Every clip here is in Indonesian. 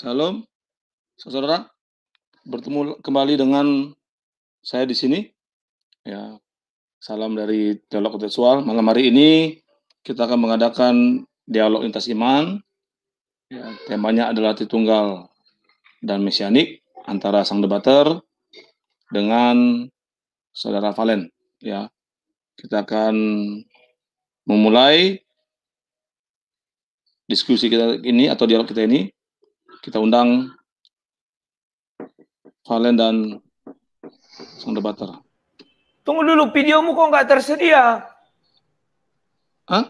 Salam. Saudara, bertemu kembali dengan saya di sini. Ya, salam dari Dialog Intelektual Malam hari ini kita akan mengadakan dialog lintas iman. Ya, temanya adalah titunggal dan Mesianik antara sang debater dengan saudara Valen. Ya, kita akan memulai diskusi kita ini atau dialog kita ini kita undang Valen dan sang debater. Tunggu dulu, videomu kok nggak tersedia? Hah?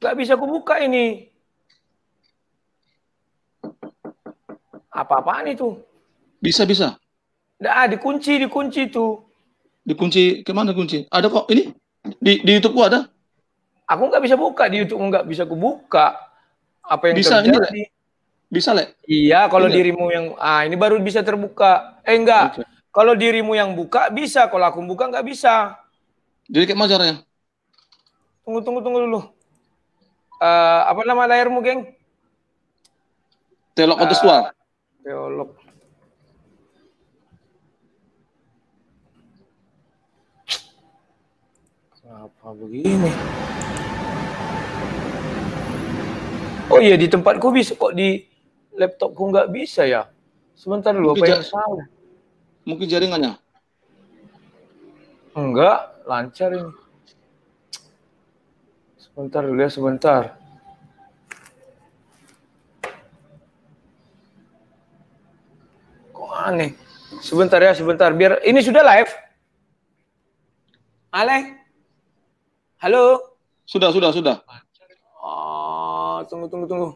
Nggak bisa kubuka ini. Apa-apaan itu? Bisa, bisa. Nggak, ah, dikunci, dikunci itu. Dikunci, kemana kunci? Ada kok, ini? Di, di YouTube gua ada? Aku nggak bisa buka, di YouTube nggak bisa kubuka. Apa yang bisa, terjadi? Ini, bisa, lek Iya, kalau dirimu yang ah ini baru bisa terbuka. Eh enggak. Okay. Kalau dirimu yang buka bisa, kalau aku buka enggak bisa. Jadi kayak mana ya Tunggu tunggu tunggu dulu. Uh, apa nama layarmu, geng? Telok atau eh, Uh, teolog. apa begini? Oh iya di tempatku bisa kok di laptopku nggak bisa ya? Sebentar dulu, apa yang salah? Mungkin jaringannya? Enggak, lancar ini. Sebentar dulu ya, sebentar. Kok aneh? Sebentar ya, sebentar. Biar ini sudah live. Ale? Halo? Sudah, sudah, sudah. Oh, tunggu, tunggu, tunggu.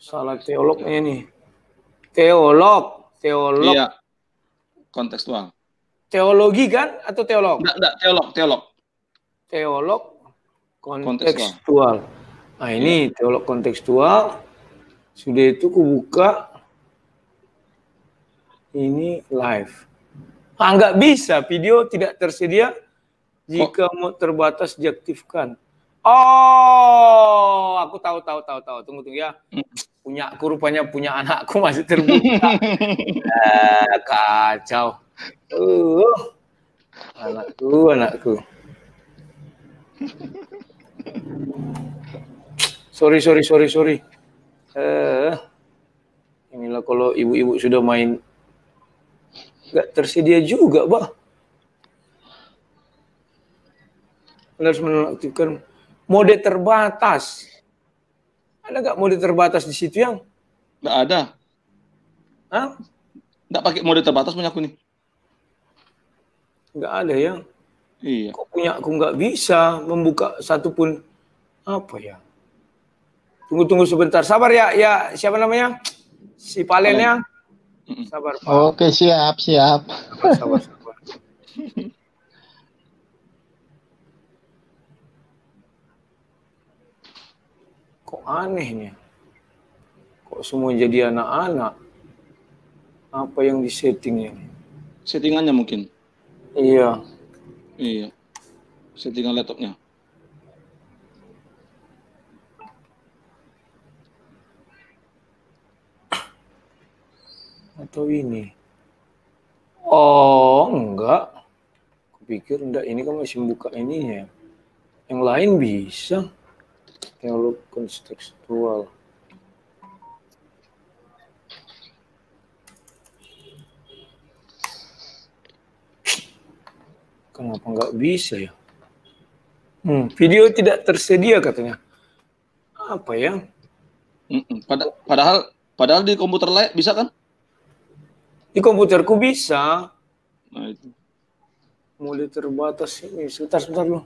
Salah teolognya ini Teolog, teolog. Iya. Kontekstual. Teologi kan atau teolog? Enggak, enggak, teolog, teolog. Teolog kontekstual. kontekstual. Nah, ini iya. teolog kontekstual. Sudah itu kubuka ini live. Ah, nggak bisa, video tidak tersedia jika mau terbatas diaktifkan. Oh, aku tahu tahu tahu tahu. Tunggu tunggu ya. Hmm punya aku rupanya punya anakku masih terbuka. eh, kacau. Uh, anakku, anakku. Sorry, sorry, sorry, sorry. Uh, inilah kalau ibu-ibu sudah main nggak tersedia juga, bah. Harus menonaktifkan mode terbatas. Ada nggak mode terbatas di situ yang? Nggak ada. Hah? Nggak pakai mode terbatas punya aku nih. Nggak ada yang. Iya. Kok punya aku nggak bisa membuka satu pun apa ya? Tunggu tunggu sebentar. Sabar ya, ya siapa namanya? Si Palen ya. Sabar. Pak. Oke siap siap. Sabar sabar. sabar. Kok anehnya? Kok semua jadi anak-anak? Apa yang disettingnya? Settingannya mungkin. Iya. Iya. Settingan laptopnya. Atau ini? Oh, enggak. Kupikir enggak, ini kan masih buka ininya. Yang lain bisa yang diálogo contextual. Kenapa nggak bisa ya? Hmm, video tidak tersedia katanya. Apa ya? Pada, padahal padahal di komputer lain bisa kan? Di komputerku bisa. Nah itu. Mulai terbatas ini. Sebentar, sebentar loh.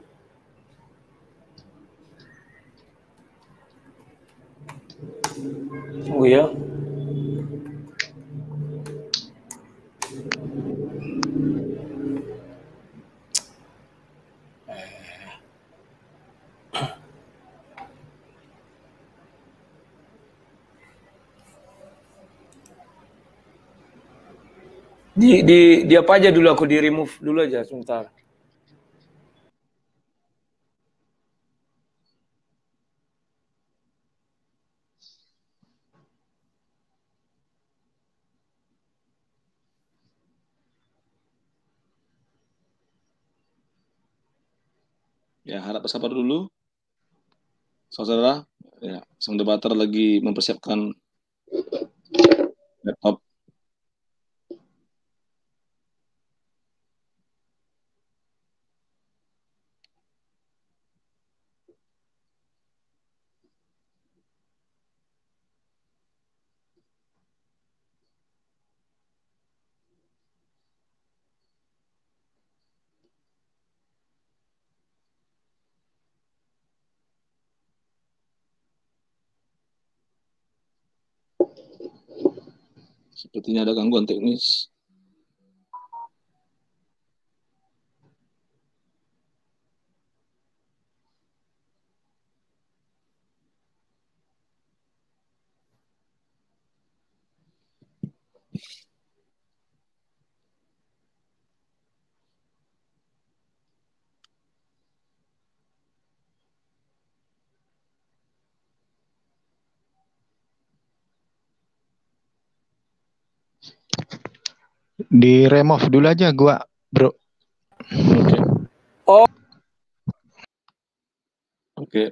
Tunggu ya. Di, di, di apa aja dulu aku di remove dulu aja sebentar. Ya, harap bersabar dulu. Saudara, ya, sang debater lagi mempersiapkan laptop Sepertinya ada gangguan teknis. Di remove dulu aja gua, Bro. Oke. Okay. Oh. Oke. Okay.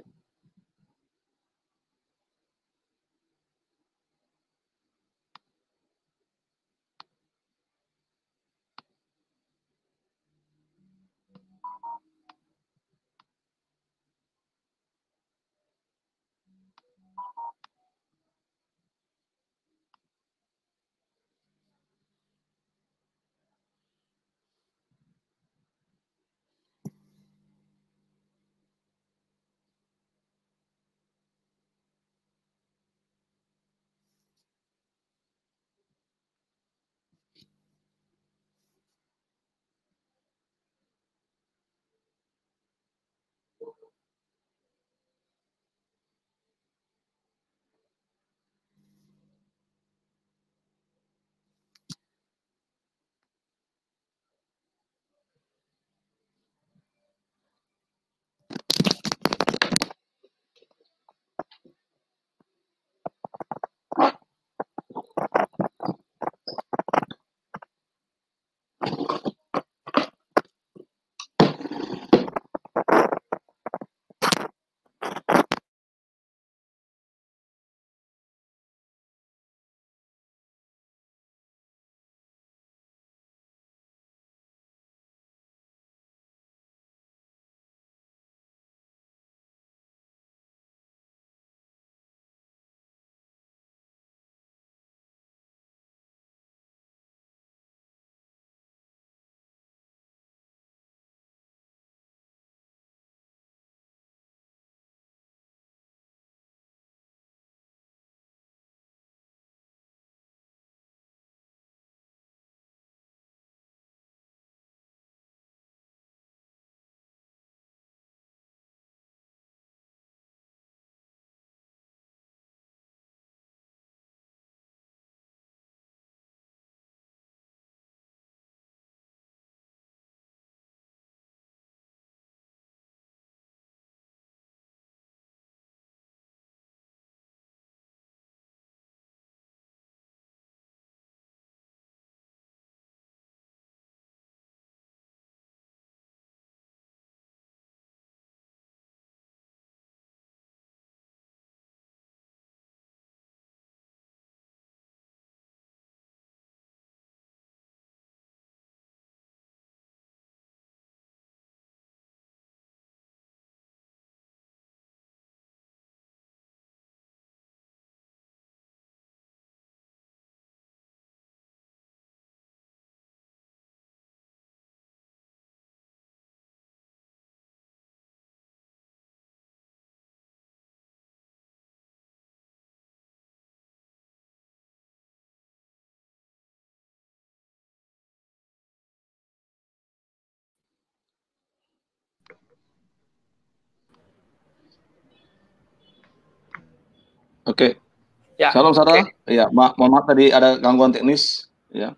Ya. Salam Sarah. Okay. Ya, ma mohon maaf tadi ada gangguan teknis. Ya.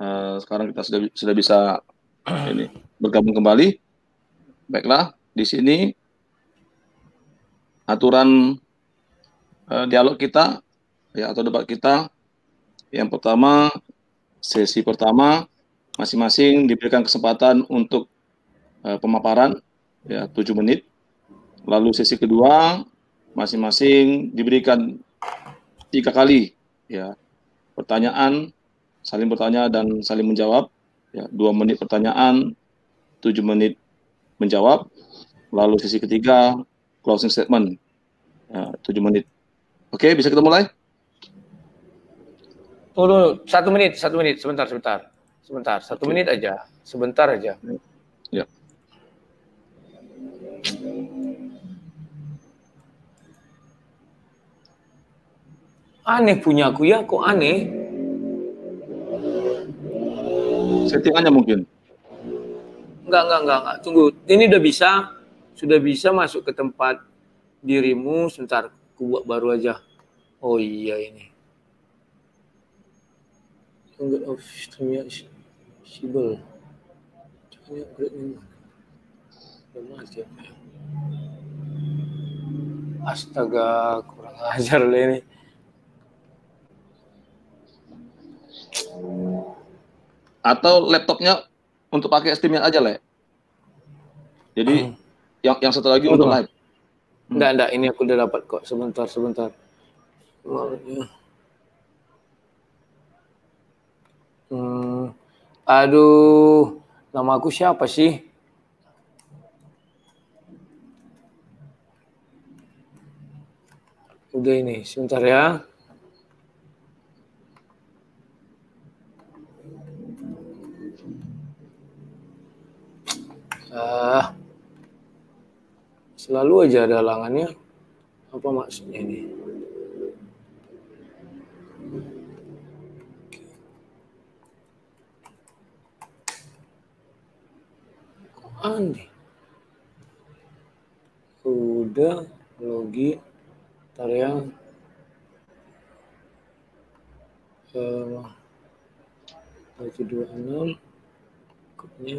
Uh, sekarang kita sudah sudah bisa ini bergabung kembali. Baiklah, di sini aturan uh, dialog kita ya atau debat kita yang pertama sesi pertama masing-masing diberikan kesempatan untuk uh, pemaparan ya 7 menit. Lalu sesi kedua masing-masing diberikan tiga kali ya pertanyaan saling bertanya dan saling menjawab ya dua menit pertanyaan tujuh menit menjawab lalu sisi ketiga closing statement ya, tujuh menit oke bisa kita mulai Tunggu satu menit satu menit sebentar sebentar sebentar satu okay. menit aja sebentar aja ya. Yeah. aneh punyaku ya kok aneh settingannya mungkin enggak enggak enggak enggak tunggu ini udah bisa sudah bisa masuk ke tempat dirimu sebentar ku buat baru aja oh iya ini enggak of sibel ini upgrade apa ya. astaga kurang ajar lah ini Atau laptopnya untuk pakai steam aja, lah Jadi hmm. yang yang satu lagi untuk live. Enggak, hmm. enggak, ini aku udah dapat kok. Sebentar, sebentar. Hmm. Aduh, nama aku siapa sih? Udah ini, sebentar ya. ah selalu aja ada halangannya apa maksudnya ini aneh udah logi tarian tujuh eh, dua enam cukupnya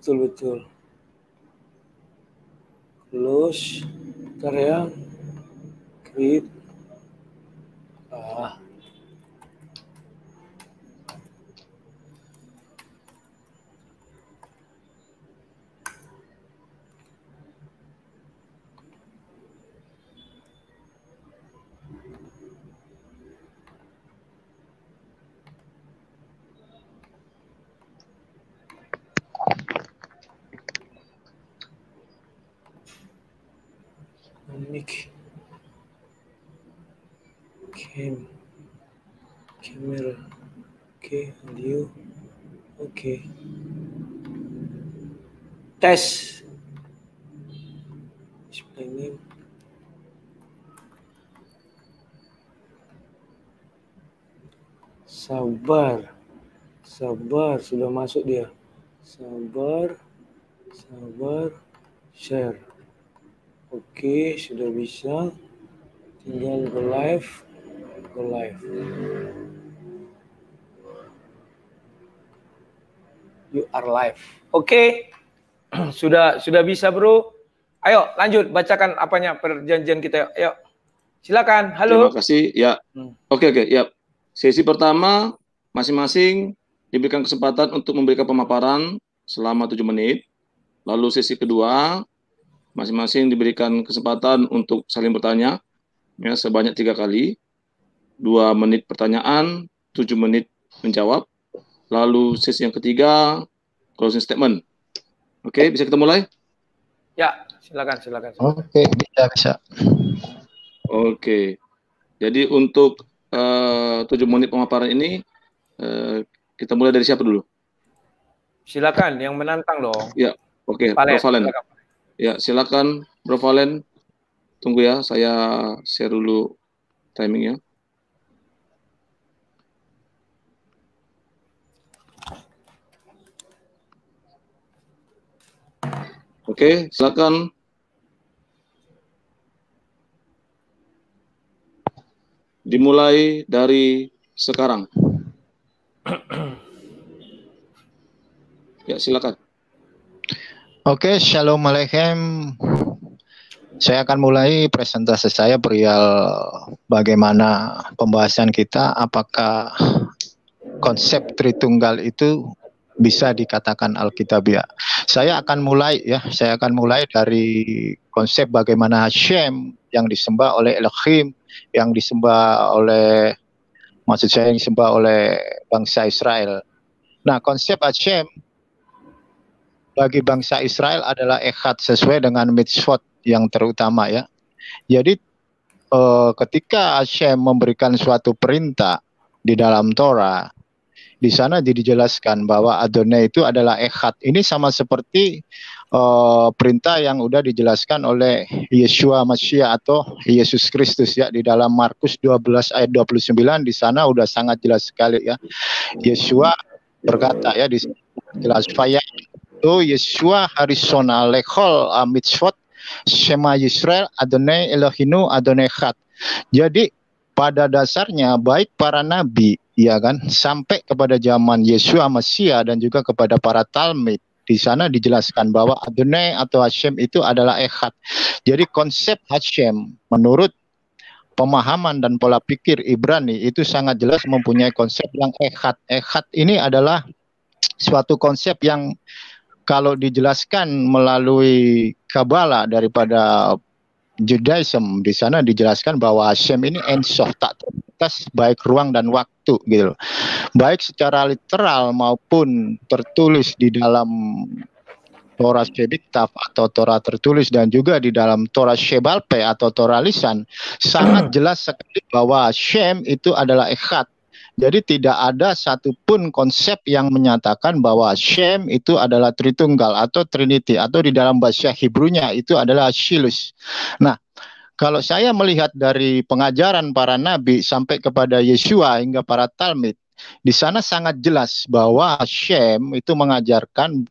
betul-betul close ntar ya create tes ini sabar sabar sudah masuk dia sabar sabar share oke sudah bisa tinggal go live go live you are live oke okay. sudah sudah bisa bro. Ayo lanjut bacakan apanya perjanjian kita. Ayo silakan. Halo. Terima kasih. Ya. Hmm. Oke oke. Ya. Sesi pertama masing-masing diberikan kesempatan untuk memberikan pemaparan selama tujuh menit. Lalu sesi kedua masing-masing diberikan kesempatan untuk saling bertanya ya sebanyak tiga kali. Dua menit pertanyaan, tujuh menit menjawab. Lalu sesi yang ketiga closing statement Oke, okay, bisa kita mulai? Ya, silakan, silakan. silakan. Oke, okay, bisa, bisa. Oke, okay. jadi untuk eh, tujuh menit pemaparan ini uh, kita mulai dari siapa dulu? Silakan, yang menantang dong. Ya, oke, okay, Valen, Valen. Silakan. Ya, silakan Prof Valen. Tunggu ya, saya share dulu timingnya. Oke, okay, silakan. Dimulai dari sekarang. ya, silakan. Oke, okay, Shalom Aleichem. Saya akan mulai presentasi saya perihal bagaimana pembahasan kita apakah konsep Tritunggal itu bisa dikatakan Alkitabiah. Saya akan mulai ya, saya akan mulai dari konsep bagaimana Hashem yang disembah oleh Elohim, yang disembah oleh maksud saya yang disembah oleh bangsa Israel. Nah, konsep Hashem bagi bangsa Israel adalah ehad sesuai dengan mitzvot yang terutama ya. Jadi eh, ketika Hashem memberikan suatu perintah di dalam Torah, di sana dijelaskan bahwa adonai itu adalah echad. Ini sama seperti uh, perintah yang sudah dijelaskan oleh Yeshua Masya atau Yesus Kristus ya di dalam Markus 12 ayat 29 di sana sudah sangat jelas sekali ya. Yeshua berkata ya di jelas faya itu Yeshua harisona lechol mitzvot Shema Yisrael Adonai Elohinu Adonai Khat. Jadi pada dasarnya baik para nabi ya kan sampai kepada zaman Yesus Mesia dan juga kepada para Talmud di sana dijelaskan bahwa Adonai atau Hashem itu adalah Echad. Jadi konsep Hashem menurut pemahaman dan pola pikir Ibrani itu sangat jelas mempunyai konsep yang Echad. Echad ini adalah suatu konsep yang kalau dijelaskan melalui Kabbalah daripada Judaism di sana dijelaskan bahwa Hashem ini ensof tak terbatas baik ruang dan waktu gitu loh. Baik secara literal maupun tertulis di dalam Torah Shebiktaf atau Torah tertulis dan juga di dalam Torah Shebalpe atau Torah lisan sangat jelas sekali bahwa Shem itu adalah ekhat jadi tidak ada satupun konsep yang menyatakan bahwa Shem itu adalah Tritunggal atau Trinity atau di dalam bahasa Hebrewnya itu adalah Shilus. Nah, kalau saya melihat dari pengajaran para nabi sampai kepada Yeshua hingga para Talmud, di sana sangat jelas bahwa Shem itu mengajarkan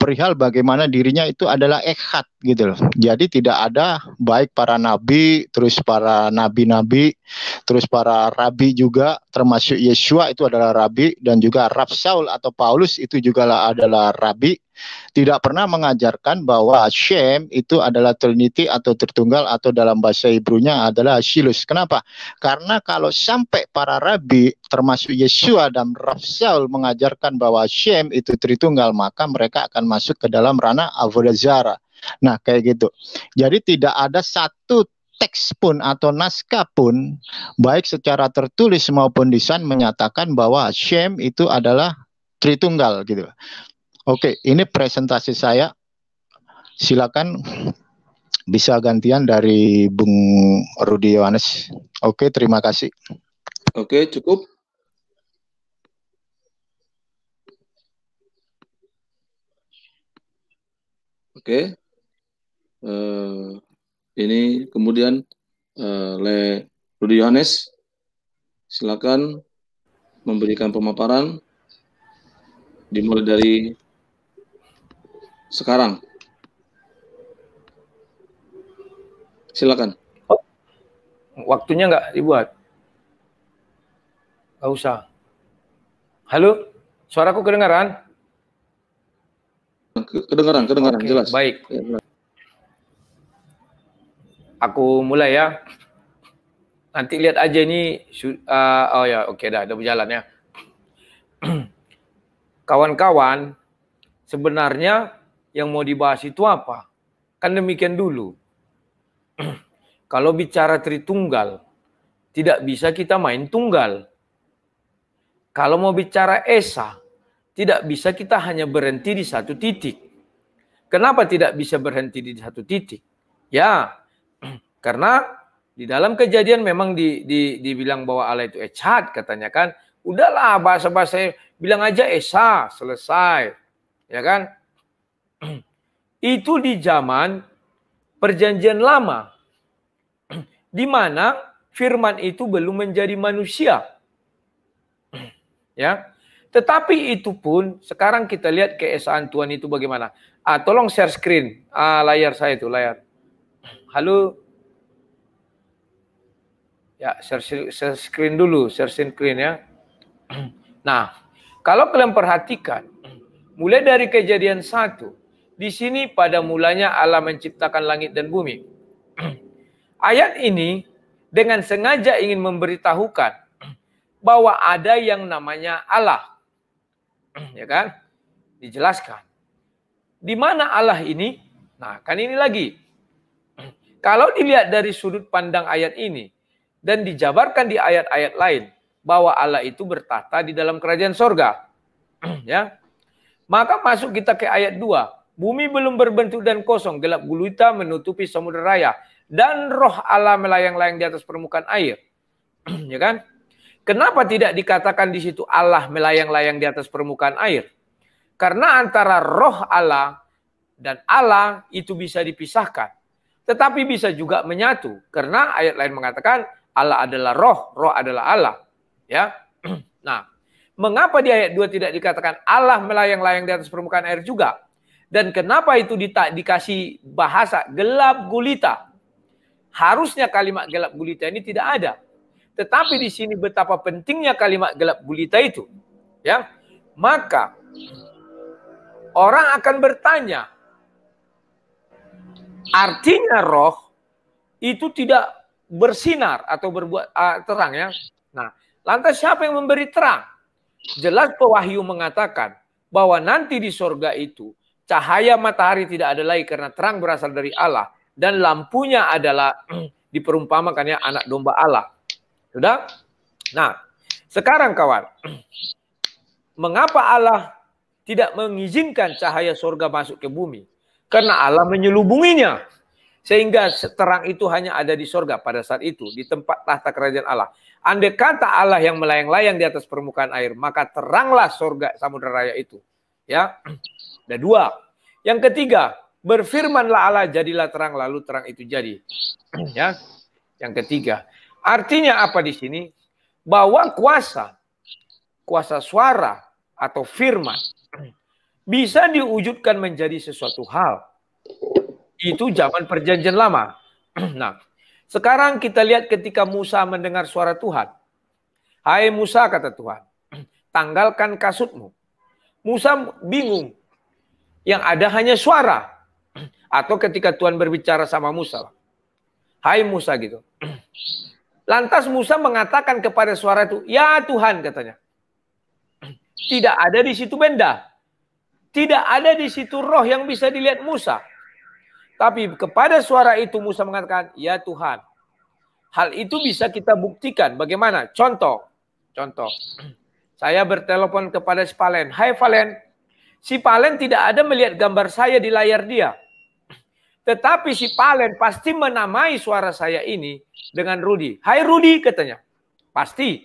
perihal bagaimana dirinya itu adalah ekhat gitu loh. Jadi tidak ada baik para nabi, terus para nabi-nabi, terus para rabi juga termasuk Yesua itu adalah rabi dan juga Rab Saul atau Paulus itu juga adalah rabi tidak pernah mengajarkan bahwa Shem itu adalah Trinity atau tertunggal atau dalam bahasa Ibrunya adalah Silus. Kenapa? Karena kalau sampai para rabi termasuk Yesua dan Rav mengajarkan bahwa Shem itu tertunggal maka mereka akan masuk ke dalam ranah Avodah Nah, kayak gitu. Jadi tidak ada satu teks pun atau naskah pun baik secara tertulis maupun desain menyatakan bahwa Shem itu adalah Tritunggal gitu. Oke, ini presentasi saya. Silakan bisa gantian dari Bung Rudi Yohanes. Oke, terima kasih. Oke, cukup. Oke. Uh, ini kemudian uh, Le Rudi Yohanes silakan memberikan pemaparan dimulai dari sekarang? Silakan. waktunya nggak dibuat. Nggak usah. Halo, suaraku kedengaran? Kedengaran, kedengaran, okay, jelas. Baik. Ya, Aku mulai ya. Nanti lihat aja ini. Uh, oh ya, oke okay, dah, udah berjalan ya. Kawan-kawan, sebenarnya yang mau dibahas itu apa? Kan demikian dulu. Kalau bicara Tritunggal, tidak bisa kita main tunggal. Kalau mau bicara Esa, tidak bisa kita hanya berhenti di satu titik. Kenapa tidak bisa berhenti di satu titik? Ya, karena di dalam kejadian memang di, di, dibilang bahwa Allah itu ecat, katanya kan. Udahlah bahasa-bahasa bilang aja Esa selesai. Ya kan? itu di zaman perjanjian lama di mana firman itu belum menjadi manusia. Ya. Tetapi itu pun sekarang kita lihat keesaan Tuhan itu bagaimana. Ah, tolong share screen ah, layar saya itu layar. Halo. Ya, share, share screen dulu, share screen ya. Nah, kalau kalian perhatikan, mulai dari kejadian satu, di sini pada mulanya Allah menciptakan langit dan bumi. Ayat ini dengan sengaja ingin memberitahukan bahwa ada yang namanya Allah. Ya kan? Dijelaskan. Di mana Allah ini? Nah, kan ini lagi. Kalau dilihat dari sudut pandang ayat ini dan dijabarkan di ayat-ayat lain bahwa Allah itu bertata di dalam kerajaan sorga. ya. Maka masuk kita ke ayat 2. Bumi belum berbentuk dan kosong, gelap gulita menutupi samudera raya dan roh Allah melayang-layang di atas permukaan air. ya kan? Kenapa tidak dikatakan di situ Allah melayang-layang di atas permukaan air? Karena antara roh Allah dan Allah itu bisa dipisahkan. Tetapi bisa juga menyatu. Karena ayat lain mengatakan Allah adalah roh, roh adalah Allah. Ya. Nah, mengapa di ayat 2 tidak dikatakan Allah melayang-layang di atas permukaan air juga? Dan kenapa itu dita, dikasih bahasa gelap gulita? Harusnya kalimat gelap gulita ini tidak ada. Tetapi di sini betapa pentingnya kalimat gelap gulita itu. Ya. Maka orang akan bertanya, artinya roh itu tidak bersinar atau berbuat uh, terang ya. Nah, lantas siapa yang memberi terang? Jelas pewahyu mengatakan bahwa nanti di sorga itu Cahaya matahari tidak ada lagi karena terang berasal dari Allah dan lampunya adalah diperumpamakannya anak domba Allah. Sudah? Nah, sekarang kawan, mengapa Allah tidak mengizinkan cahaya surga masuk ke bumi? Karena Allah menyelubunginya. Sehingga terang itu hanya ada di surga pada saat itu, di tempat tahta kerajaan Allah. Andai kata Allah yang melayang-layang di atas permukaan air, maka teranglah surga samudera raya itu. Ya, Ada dua. Yang ketiga, berfirmanlah Allah jadilah terang lalu terang itu jadi. ya. Yang ketiga. Artinya apa di sini? Bahwa kuasa kuasa suara atau firman bisa diwujudkan menjadi sesuatu hal. Itu zaman perjanjian lama. nah, sekarang kita lihat ketika Musa mendengar suara Tuhan. Hai Musa kata Tuhan, tanggalkan kasutmu. Musa bingung, yang ada hanya suara. Atau ketika Tuhan berbicara sama Musa. Hai Musa gitu. Lantas Musa mengatakan kepada suara itu, "Ya Tuhan," katanya. Tidak ada di situ benda. Tidak ada di situ roh yang bisa dilihat Musa. Tapi kepada suara itu Musa mengatakan, "Ya Tuhan." Hal itu bisa kita buktikan bagaimana? Contoh, contoh. Saya bertelepon kepada Spalen, "Hai Valen, Si Palen tidak ada melihat gambar saya di layar dia. Tetapi si Palen pasti menamai suara saya ini dengan Rudi. Hai Rudi katanya. Pasti.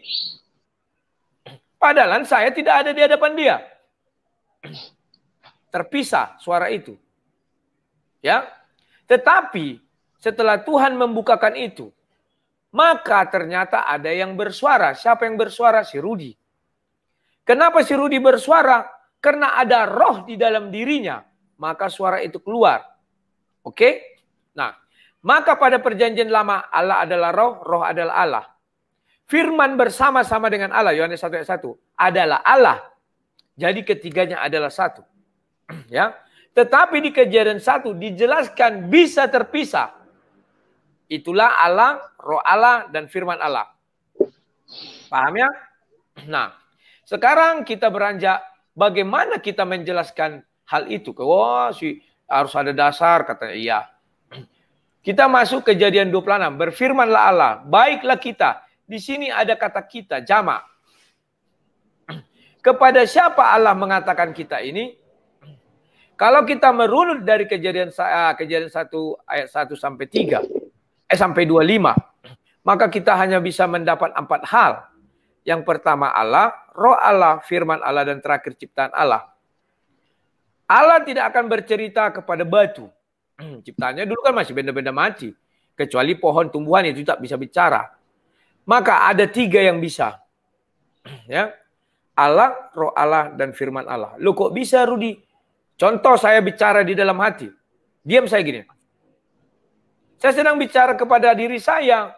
Padahal saya tidak ada di hadapan dia. Terpisah suara itu. Ya. Tetapi setelah Tuhan membukakan itu, maka ternyata ada yang bersuara. Siapa yang bersuara? Si Rudi. Kenapa si Rudi bersuara? Karena ada roh di dalam dirinya, maka suara itu keluar. Oke? Okay? Nah, maka pada perjanjian lama Allah adalah roh, roh adalah Allah. Firman bersama-sama dengan Allah, Yohanes 1 ayat 1, adalah Allah. Jadi ketiganya adalah satu. ya. Tetapi di kejadian satu dijelaskan bisa terpisah. Itulah Allah, roh Allah, dan firman Allah. Paham ya? Nah, sekarang kita beranjak Bagaimana kita menjelaskan hal itu? Wah, oh, si harus ada dasar katanya. Iya. Kita masuk kejadian 26. Berfirmanlah Allah, baiklah kita. Di sini ada kata kita, jama. Kepada siapa Allah mengatakan kita ini? Kalau kita merunut dari kejadian eh, kejadian 1 ayat 1 sampai 3 eh sampai 25, maka kita hanya bisa mendapat empat hal. Yang pertama Allah, roh Allah, firman Allah, dan terakhir ciptaan Allah. Allah tidak akan bercerita kepada batu. Hmm, ciptaannya dulu kan masih benda-benda mati. Kecuali pohon tumbuhan itu tak bisa bicara. Maka ada tiga yang bisa. Hmm, ya Allah, roh Allah, dan firman Allah. Lu kok bisa Rudi? Contoh saya bicara di dalam hati. Diam saya gini. Saya sedang bicara kepada diri saya.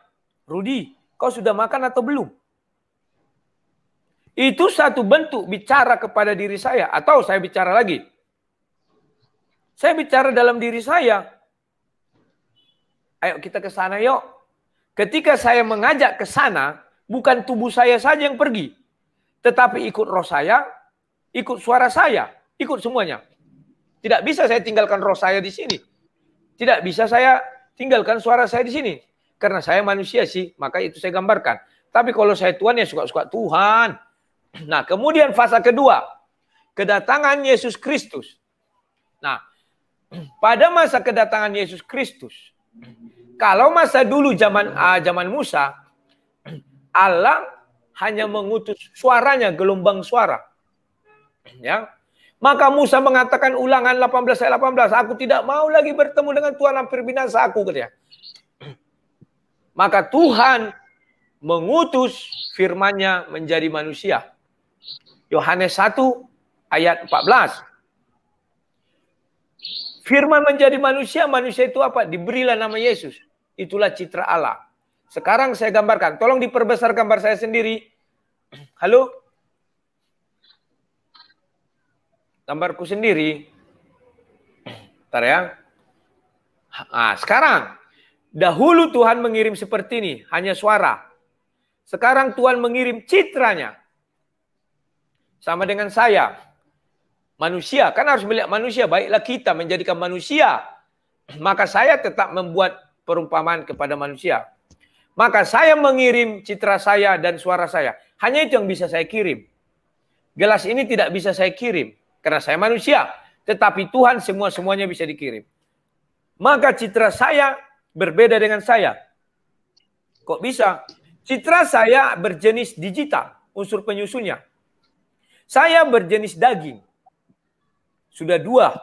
Rudi, kau sudah makan atau belum? Itu satu bentuk bicara kepada diri saya atau saya bicara lagi. Saya bicara dalam diri saya. Ayo kita ke sana yuk. Ketika saya mengajak ke sana, bukan tubuh saya saja yang pergi, tetapi ikut roh saya, ikut suara saya, ikut semuanya. Tidak bisa saya tinggalkan roh saya di sini. Tidak bisa saya tinggalkan suara saya di sini. Karena saya manusia sih, maka itu saya gambarkan. Tapi kalau saya Tuhan ya suka-suka Tuhan. Nah, kemudian fase kedua, kedatangan Yesus Kristus. Nah, pada masa kedatangan Yesus Kristus, kalau masa dulu zaman uh, zaman Musa, Allah hanya mengutus suaranya gelombang suara. Ya. Maka Musa mengatakan ulangan 18 ayat 18, aku tidak mau lagi bertemu dengan Tuhan hampir binasa aku katanya. Maka Tuhan mengutus firman-Nya menjadi manusia. Yohanes 1 ayat 14. Firman menjadi manusia, manusia itu apa? Diberilah nama Yesus. Itulah citra Allah. Sekarang saya gambarkan, tolong diperbesar gambar saya sendiri. Halo? Gambarku sendiri. Bentar ya. Nah, sekarang, dahulu Tuhan mengirim seperti ini, hanya suara. Sekarang Tuhan mengirim citranya. Sama dengan saya. Manusia, kan harus melihat manusia. Baiklah kita menjadikan manusia. Maka saya tetap membuat perumpamaan kepada manusia. Maka saya mengirim citra saya dan suara saya. Hanya itu yang bisa saya kirim. Gelas ini tidak bisa saya kirim. Karena saya manusia. Tetapi Tuhan semua-semuanya bisa dikirim. Maka citra saya berbeda dengan saya. Kok bisa? Citra saya berjenis digital, unsur penyusunnya. Saya berjenis daging. Sudah dua.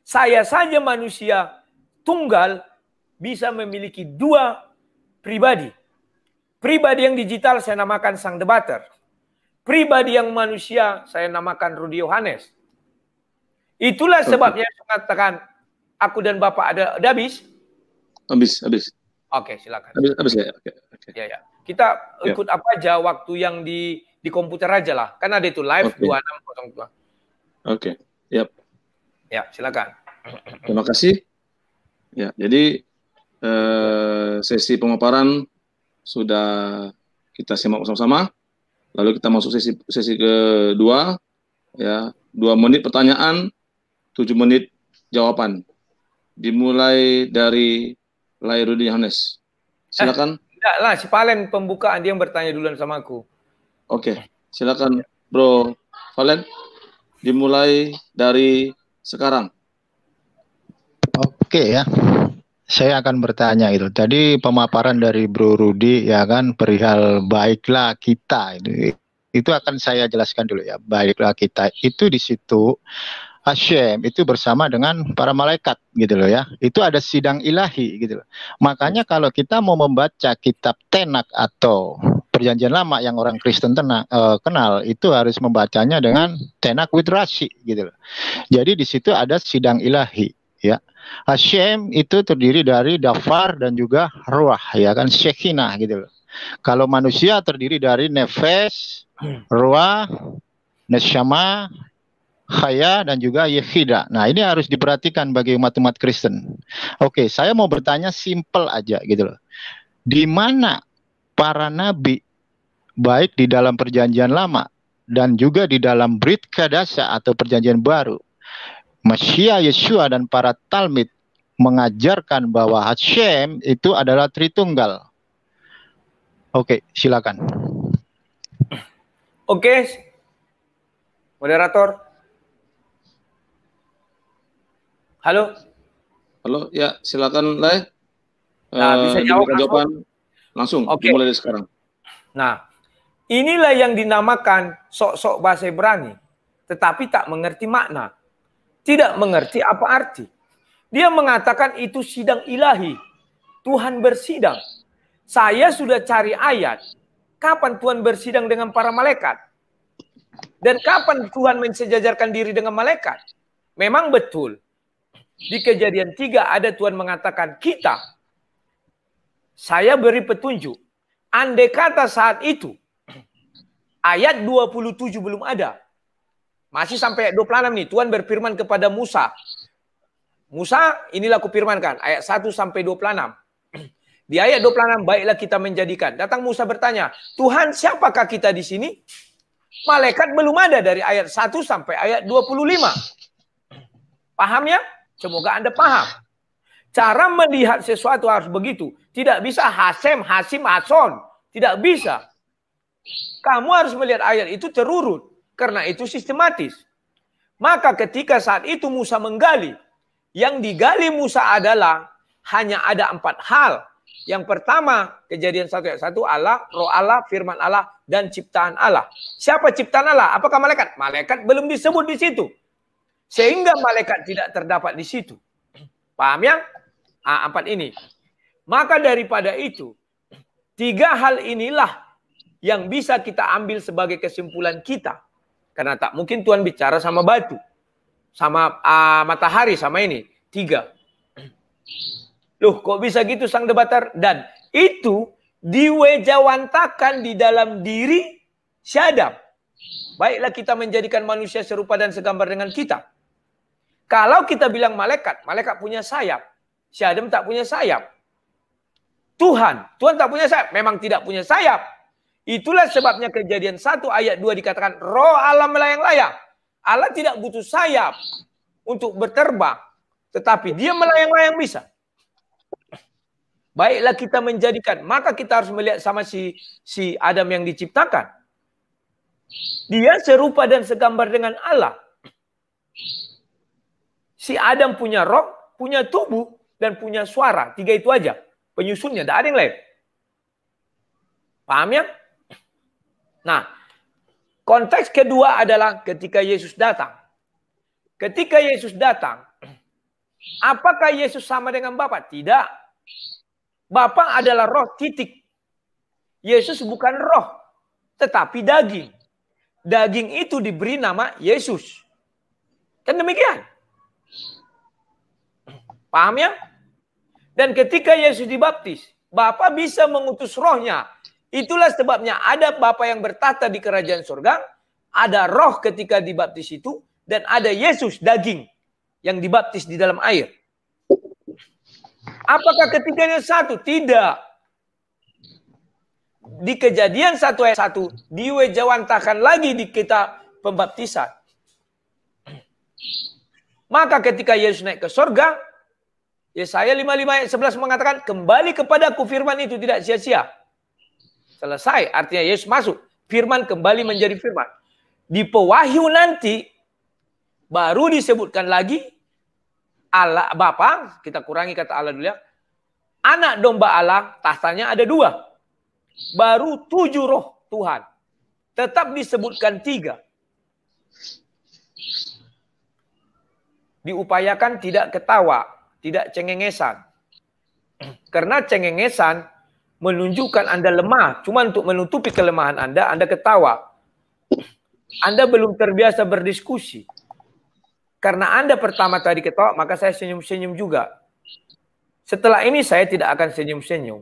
Saya saja manusia tunggal bisa memiliki dua pribadi. Pribadi yang digital saya namakan sang debater. Pribadi yang manusia saya namakan Rudy Yohanes. Itulah sebabnya saya mengatakan aku dan Bapak ada udah habis? Habis, habis. Oke, silakan. Habis, habis ya. Oke, okay, Ya, ya. Kita ya. ikut ya. apa aja waktu yang di di komputer aja lah. Kan ada itu live okay. 2602. Oke, okay. yep. Ya, silakan. Terima kasih. Ya, jadi eh, sesi pemaparan sudah kita simak bersama sama Lalu kita masuk sesi sesi kedua, ya dua menit pertanyaan, tujuh menit jawaban. Dimulai dari Lairudi Hanes. Silakan. Eh, enggak lah, si Palen pembukaan dia yang bertanya duluan sama aku. Oke, okay. silakan Bro Valen dimulai dari sekarang. Oke ya. Saya akan bertanya itu. Tadi pemaparan dari Bro Rudi ya kan perihal baiklah kita itu itu akan saya jelaskan dulu ya. Baiklah kita itu di situ Hashem itu bersama dengan para malaikat gitu loh ya. Itu ada sidang ilahi gitu loh. Makanya kalau kita mau membaca kitab Tenak atau perjanjian lama yang orang Kristen tena, uh, kenal itu harus membacanya dengan tenak widrasi gitu loh. Jadi di situ ada sidang ilahi ya. Hashem itu terdiri dari dafar dan juga ruah ya kan Shekinah gitu loh. Kalau manusia terdiri dari nefes, ruah, neshama, khaya dan juga yehida. Nah, ini harus diperhatikan bagi umat-umat Kristen. Oke, saya mau bertanya simple aja gitu loh. Di mana para nabi baik di dalam perjanjian lama dan juga di dalam Brit Kadasa atau perjanjian baru. Mesia Yeshua dan para Talmid mengajarkan bahwa Hashem itu adalah Tritunggal. Oke, silakan. Oke, moderator. Halo. Halo, ya silakan Lai. Nah, bisa eh, jawab jawaban. Langsung okay. dimulai dari sekarang. Nah, inilah yang dinamakan sok-sok bahasa Ibrani, tetapi tak mengerti makna. Tidak mengerti apa arti. Dia mengatakan itu sidang ilahi. Tuhan bersidang. Saya sudah cari ayat. Kapan Tuhan bersidang dengan para malaikat? Dan kapan Tuhan mensejajarkan diri dengan malaikat? Memang betul. Di kejadian tiga ada Tuhan mengatakan kita saya beri petunjuk. Andai kata saat itu ayat 27 belum ada. Masih sampai 26 nih, Tuhan berfirman kepada Musa. Musa, inilah kupirmankan, ayat 1 sampai 26. Di ayat 26, baiklah kita menjadikan. Datang Musa bertanya, Tuhan siapakah kita di sini? Malaikat belum ada dari ayat 1 sampai ayat 25. Paham ya? Semoga Anda paham. Cara melihat sesuatu harus begitu. Tidak bisa Hasem, Hasim, Hason. Tidak bisa. Kamu harus melihat ayat itu terurut. Karena itu sistematis. Maka ketika saat itu Musa menggali. Yang digali Musa adalah hanya ada empat hal. Yang pertama, kejadian satu ayat satu, Allah, roh Allah, firman Allah, dan ciptaan Allah. Siapa ciptaan Allah? Apakah malaikat? Malaikat belum disebut di situ. Sehingga malaikat tidak terdapat di situ. Paham ya A4 ini. Maka daripada itu, tiga hal inilah yang bisa kita ambil sebagai kesimpulan kita. Karena tak mungkin Tuhan bicara sama batu, sama uh, matahari, sama ini. Tiga. Loh kok bisa gitu sang debatar? Dan itu diwejawantakan di dalam diri syadab. Baiklah kita menjadikan manusia serupa dan segambar dengan kita. Kalau kita bilang malaikat, malaikat punya sayap si Adam tak punya sayap. Tuhan, Tuhan tak punya sayap. Memang tidak punya sayap. Itulah sebabnya kejadian satu ayat dua dikatakan roh Allah melayang-layang. Allah tidak butuh sayap untuk berterbang. Tetapi dia melayang-layang bisa. Baiklah kita menjadikan. Maka kita harus melihat sama si si Adam yang diciptakan. Dia serupa dan segambar dengan Allah. Si Adam punya roh, punya tubuh dan punya suara. Tiga itu aja. Penyusunnya, tidak ada yang lain. Paham ya? Nah, konteks kedua adalah ketika Yesus datang. Ketika Yesus datang, apakah Yesus sama dengan Bapak? Tidak. Bapak adalah roh titik. Yesus bukan roh, tetapi daging. Daging itu diberi nama Yesus. Kan demikian. Paham ya? Dan ketika Yesus dibaptis, Bapa bisa mengutus rohnya. Itulah sebabnya ada Bapa yang bertata di kerajaan surga, ada roh ketika dibaptis itu, dan ada Yesus daging yang dibaptis di dalam air. Apakah ketiganya satu? Tidak di kejadian satu ayat satu, diwejawantahkan lagi di kita pembaptisan. Maka ketika Yesus naik ke surga, Yesaya ya, 55 ayat 11 mengatakan, kembali kepadaku firman itu tidak sia-sia. Selesai, artinya Yesus masuk. Firman kembali menjadi firman. Di pewahyu nanti, baru disebutkan lagi, Allah Bapa, kita kurangi kata Allah dulu ya, anak domba Allah, tahtanya ada dua. Baru tujuh roh Tuhan. Tetap disebutkan tiga. Diupayakan tidak ketawa tidak cengengesan. Karena cengengesan menunjukkan Anda lemah, cuma untuk menutupi kelemahan Anda, Anda ketawa. Anda belum terbiasa berdiskusi. Karena Anda pertama tadi ketawa, maka saya senyum-senyum juga. Setelah ini saya tidak akan senyum-senyum.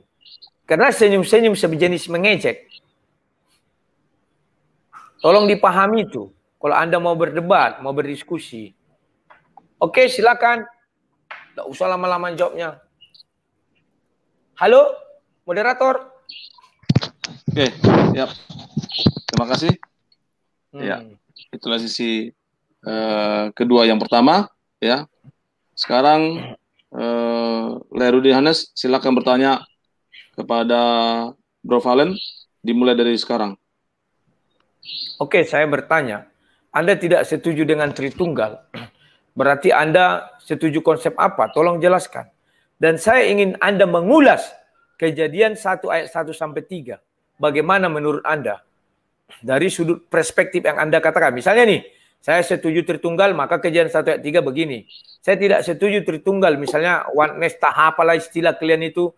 Karena senyum-senyum sejenis mengejek. Tolong dipahami itu. Kalau Anda mau berdebat, mau berdiskusi. Oke, silakan. Nggak usah lama-lama jawabnya. Halo, moderator. Oke, okay, siap. Terima kasih. Hmm. Ya, itulah sisi uh, kedua yang pertama. Ya, sekarang uh, eh, Lerudi Hanes silakan bertanya kepada Bro Valen. Dimulai dari sekarang. Oke, okay, saya bertanya. Anda tidak setuju dengan Tritunggal? Berarti Anda setuju konsep apa? Tolong jelaskan. Dan saya ingin Anda mengulas kejadian 1 ayat 1 sampai 3. Bagaimana menurut Anda? Dari sudut perspektif yang Anda katakan. Misalnya nih, saya setuju tertunggal, maka kejadian 1 ayat 3 begini. Saya tidak setuju tertunggal, misalnya next tahap apalah istilah kalian itu.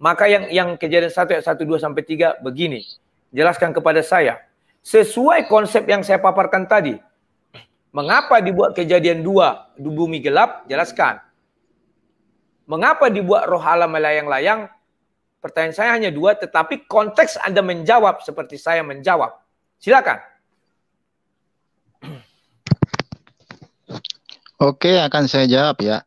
Maka yang yang kejadian 1 ayat 1, 2 sampai 3 begini. Jelaskan kepada saya. Sesuai konsep yang saya paparkan tadi, Mengapa dibuat kejadian dua, di bumi gelap? Jelaskan. Mengapa dibuat roh alam melayang-layang? Pertanyaan saya hanya dua, tetapi konteks Anda menjawab seperti saya menjawab. Silakan. Oke, akan saya jawab ya.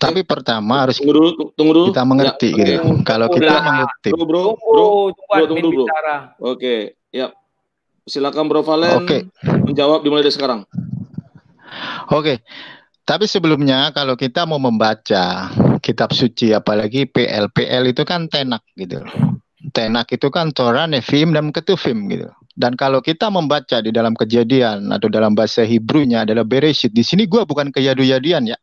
Tapi pertama harus tunggu dulu, tunggu dulu. Kita ya, mengerti ya, gitu. Okay. Kalau Udah. kita mengerti. Bro, bro, bro, bro, bro bro, bro. Oke, okay. ya. Silakan Bro Valen. Oke. Okay menjawab dimulai dari sekarang. Oke. Okay. Tapi sebelumnya kalau kita mau membaca kitab suci apalagi PL, PL itu kan tenak gitu. Tenak itu kan Torah, Nefim, dan Ketufim gitu. Dan kalau kita membaca di dalam kejadian atau dalam bahasa Hebrunya adalah Bereshit. Di sini gua bukan kejadian ya.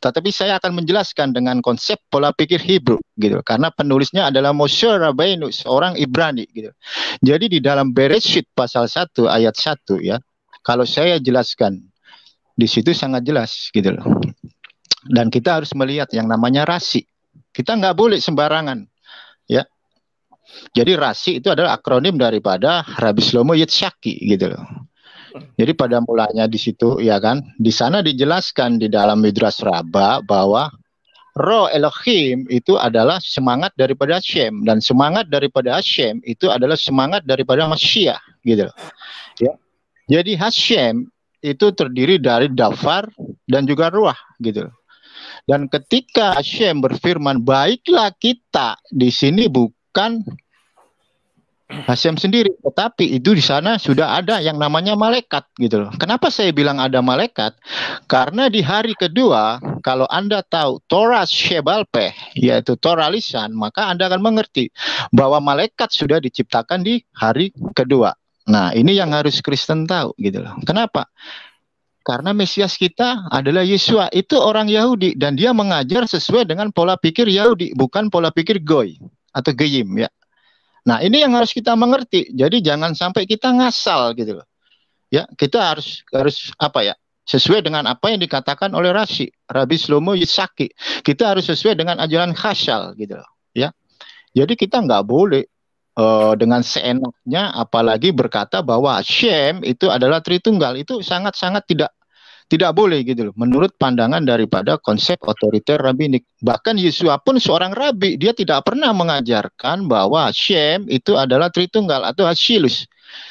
Tetapi saya akan menjelaskan dengan konsep pola pikir Hebrew gitu. Karena penulisnya adalah Moshe Rabbeinu, seorang Ibrani gitu. Jadi di dalam Bereshit pasal 1 ayat 1 ya, kalau saya jelaskan di situ sangat jelas gitu loh. Dan kita harus melihat yang namanya rasi. Kita nggak boleh sembarangan, ya. Jadi rasi itu adalah akronim daripada Rabbi Slomo Yitzhaki gitu loh. Jadi pada mulanya di situ ya kan, di sana dijelaskan di dalam Midras Raba bahwa Roh Elohim itu adalah semangat daripada Hashem dan semangat daripada Hashem itu adalah semangat daripada Masyiah gitu loh. Jadi Hashem itu terdiri dari dafar dan juga ruah gitu. Dan ketika Hashem berfirman, baiklah kita di sini bukan Hashem sendiri, tetapi itu di sana sudah ada yang namanya malaikat gitu loh. Kenapa saya bilang ada malaikat? Karena di hari kedua, kalau Anda tahu Torah Shebalpeh, yaitu Torah lisan, maka Anda akan mengerti bahwa malaikat sudah diciptakan di hari kedua. Nah, ini yang harus Kristen tahu gitu loh. Kenapa? Karena Mesias kita adalah Yesua, itu orang Yahudi dan dia mengajar sesuai dengan pola pikir Yahudi, bukan pola pikir Goy atau Geyim ya. Nah, ini yang harus kita mengerti. Jadi jangan sampai kita ngasal gitu loh. Ya, kita harus harus apa ya? Sesuai dengan apa yang dikatakan oleh Rashi, Rabbi Slomo Yisaki. Kita harus sesuai dengan ajaran Khasyal gitu loh, ya. Jadi kita nggak boleh uh, dengan seenaknya apalagi berkata bahwa Syem itu adalah Tritunggal itu sangat-sangat tidak tidak boleh gitu loh menurut pandangan daripada konsep otoriter rabbinik bahkan Yesus pun seorang rabi dia tidak pernah mengajarkan bahwa Syem itu adalah Tritunggal atau Hasilus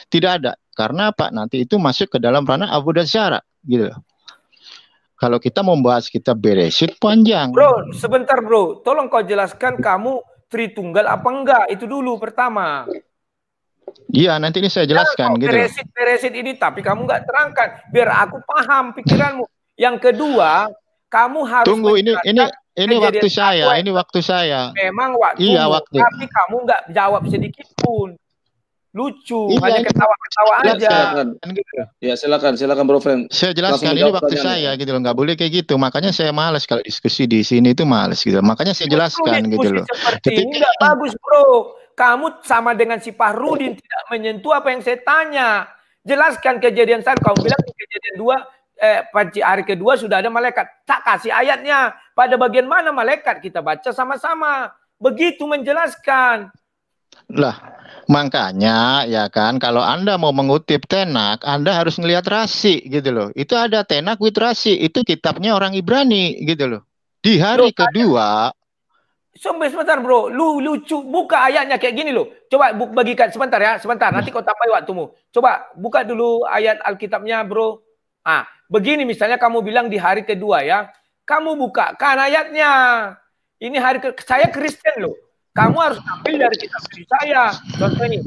tidak ada karena apa nanti itu masuk ke dalam ranah Abu Dasara gitu loh kalau kita membahas kita beresit panjang. Bro, sebentar bro, tolong kau jelaskan kamu tunggal apa enggak? Itu dulu pertama. Iya, nanti ini saya jelaskan gitu. Peresit, peresit ini tapi kamu nggak terangkan biar aku paham pikiranmu. Yang kedua, kamu harus Tunggu ini ini ini waktu saya, ini waktu saya. Memang waktu. Iya, waktu. Tapi kamu nggak jawab sedikit pun lucu iya, hanya iya. ketawa-ketawa iya, aja silakan. ya silakan silakan bro friend saya jelaskan ini waktu saya gitu loh nggak boleh kayak gitu makanya saya males kalau diskusi di sini itu males gitu makanya saya jelaskan Rudin, gitu loh seperti ini nggak bagus bro kamu sama dengan si Fahrudin tidak menyentuh apa yang saya tanya jelaskan kejadian satu kamu bilang kejadian dua eh, hari kedua sudah ada malaikat tak kasih ayatnya pada bagian mana malaikat kita baca sama-sama begitu menjelaskan lah Makanya ya kan kalau Anda mau mengutip Tenak, Anda harus melihat rasi gitu loh. Itu ada Tenak with rasi, itu kitabnya orang Ibrani gitu loh. Di hari Loh, kedua Sumpah sebentar bro, lu lucu buka ayatnya kayak gini loh. Coba bu, bagikan sebentar ya, sebentar nanti kau waktu waktumu. Coba buka dulu ayat Alkitabnya bro. Ah, begini misalnya kamu bilang di hari kedua ya, kamu buka kan ayatnya. Ini hari ke, saya Kristen loh. Kamu harus ambil dari kitab suci saya. ini.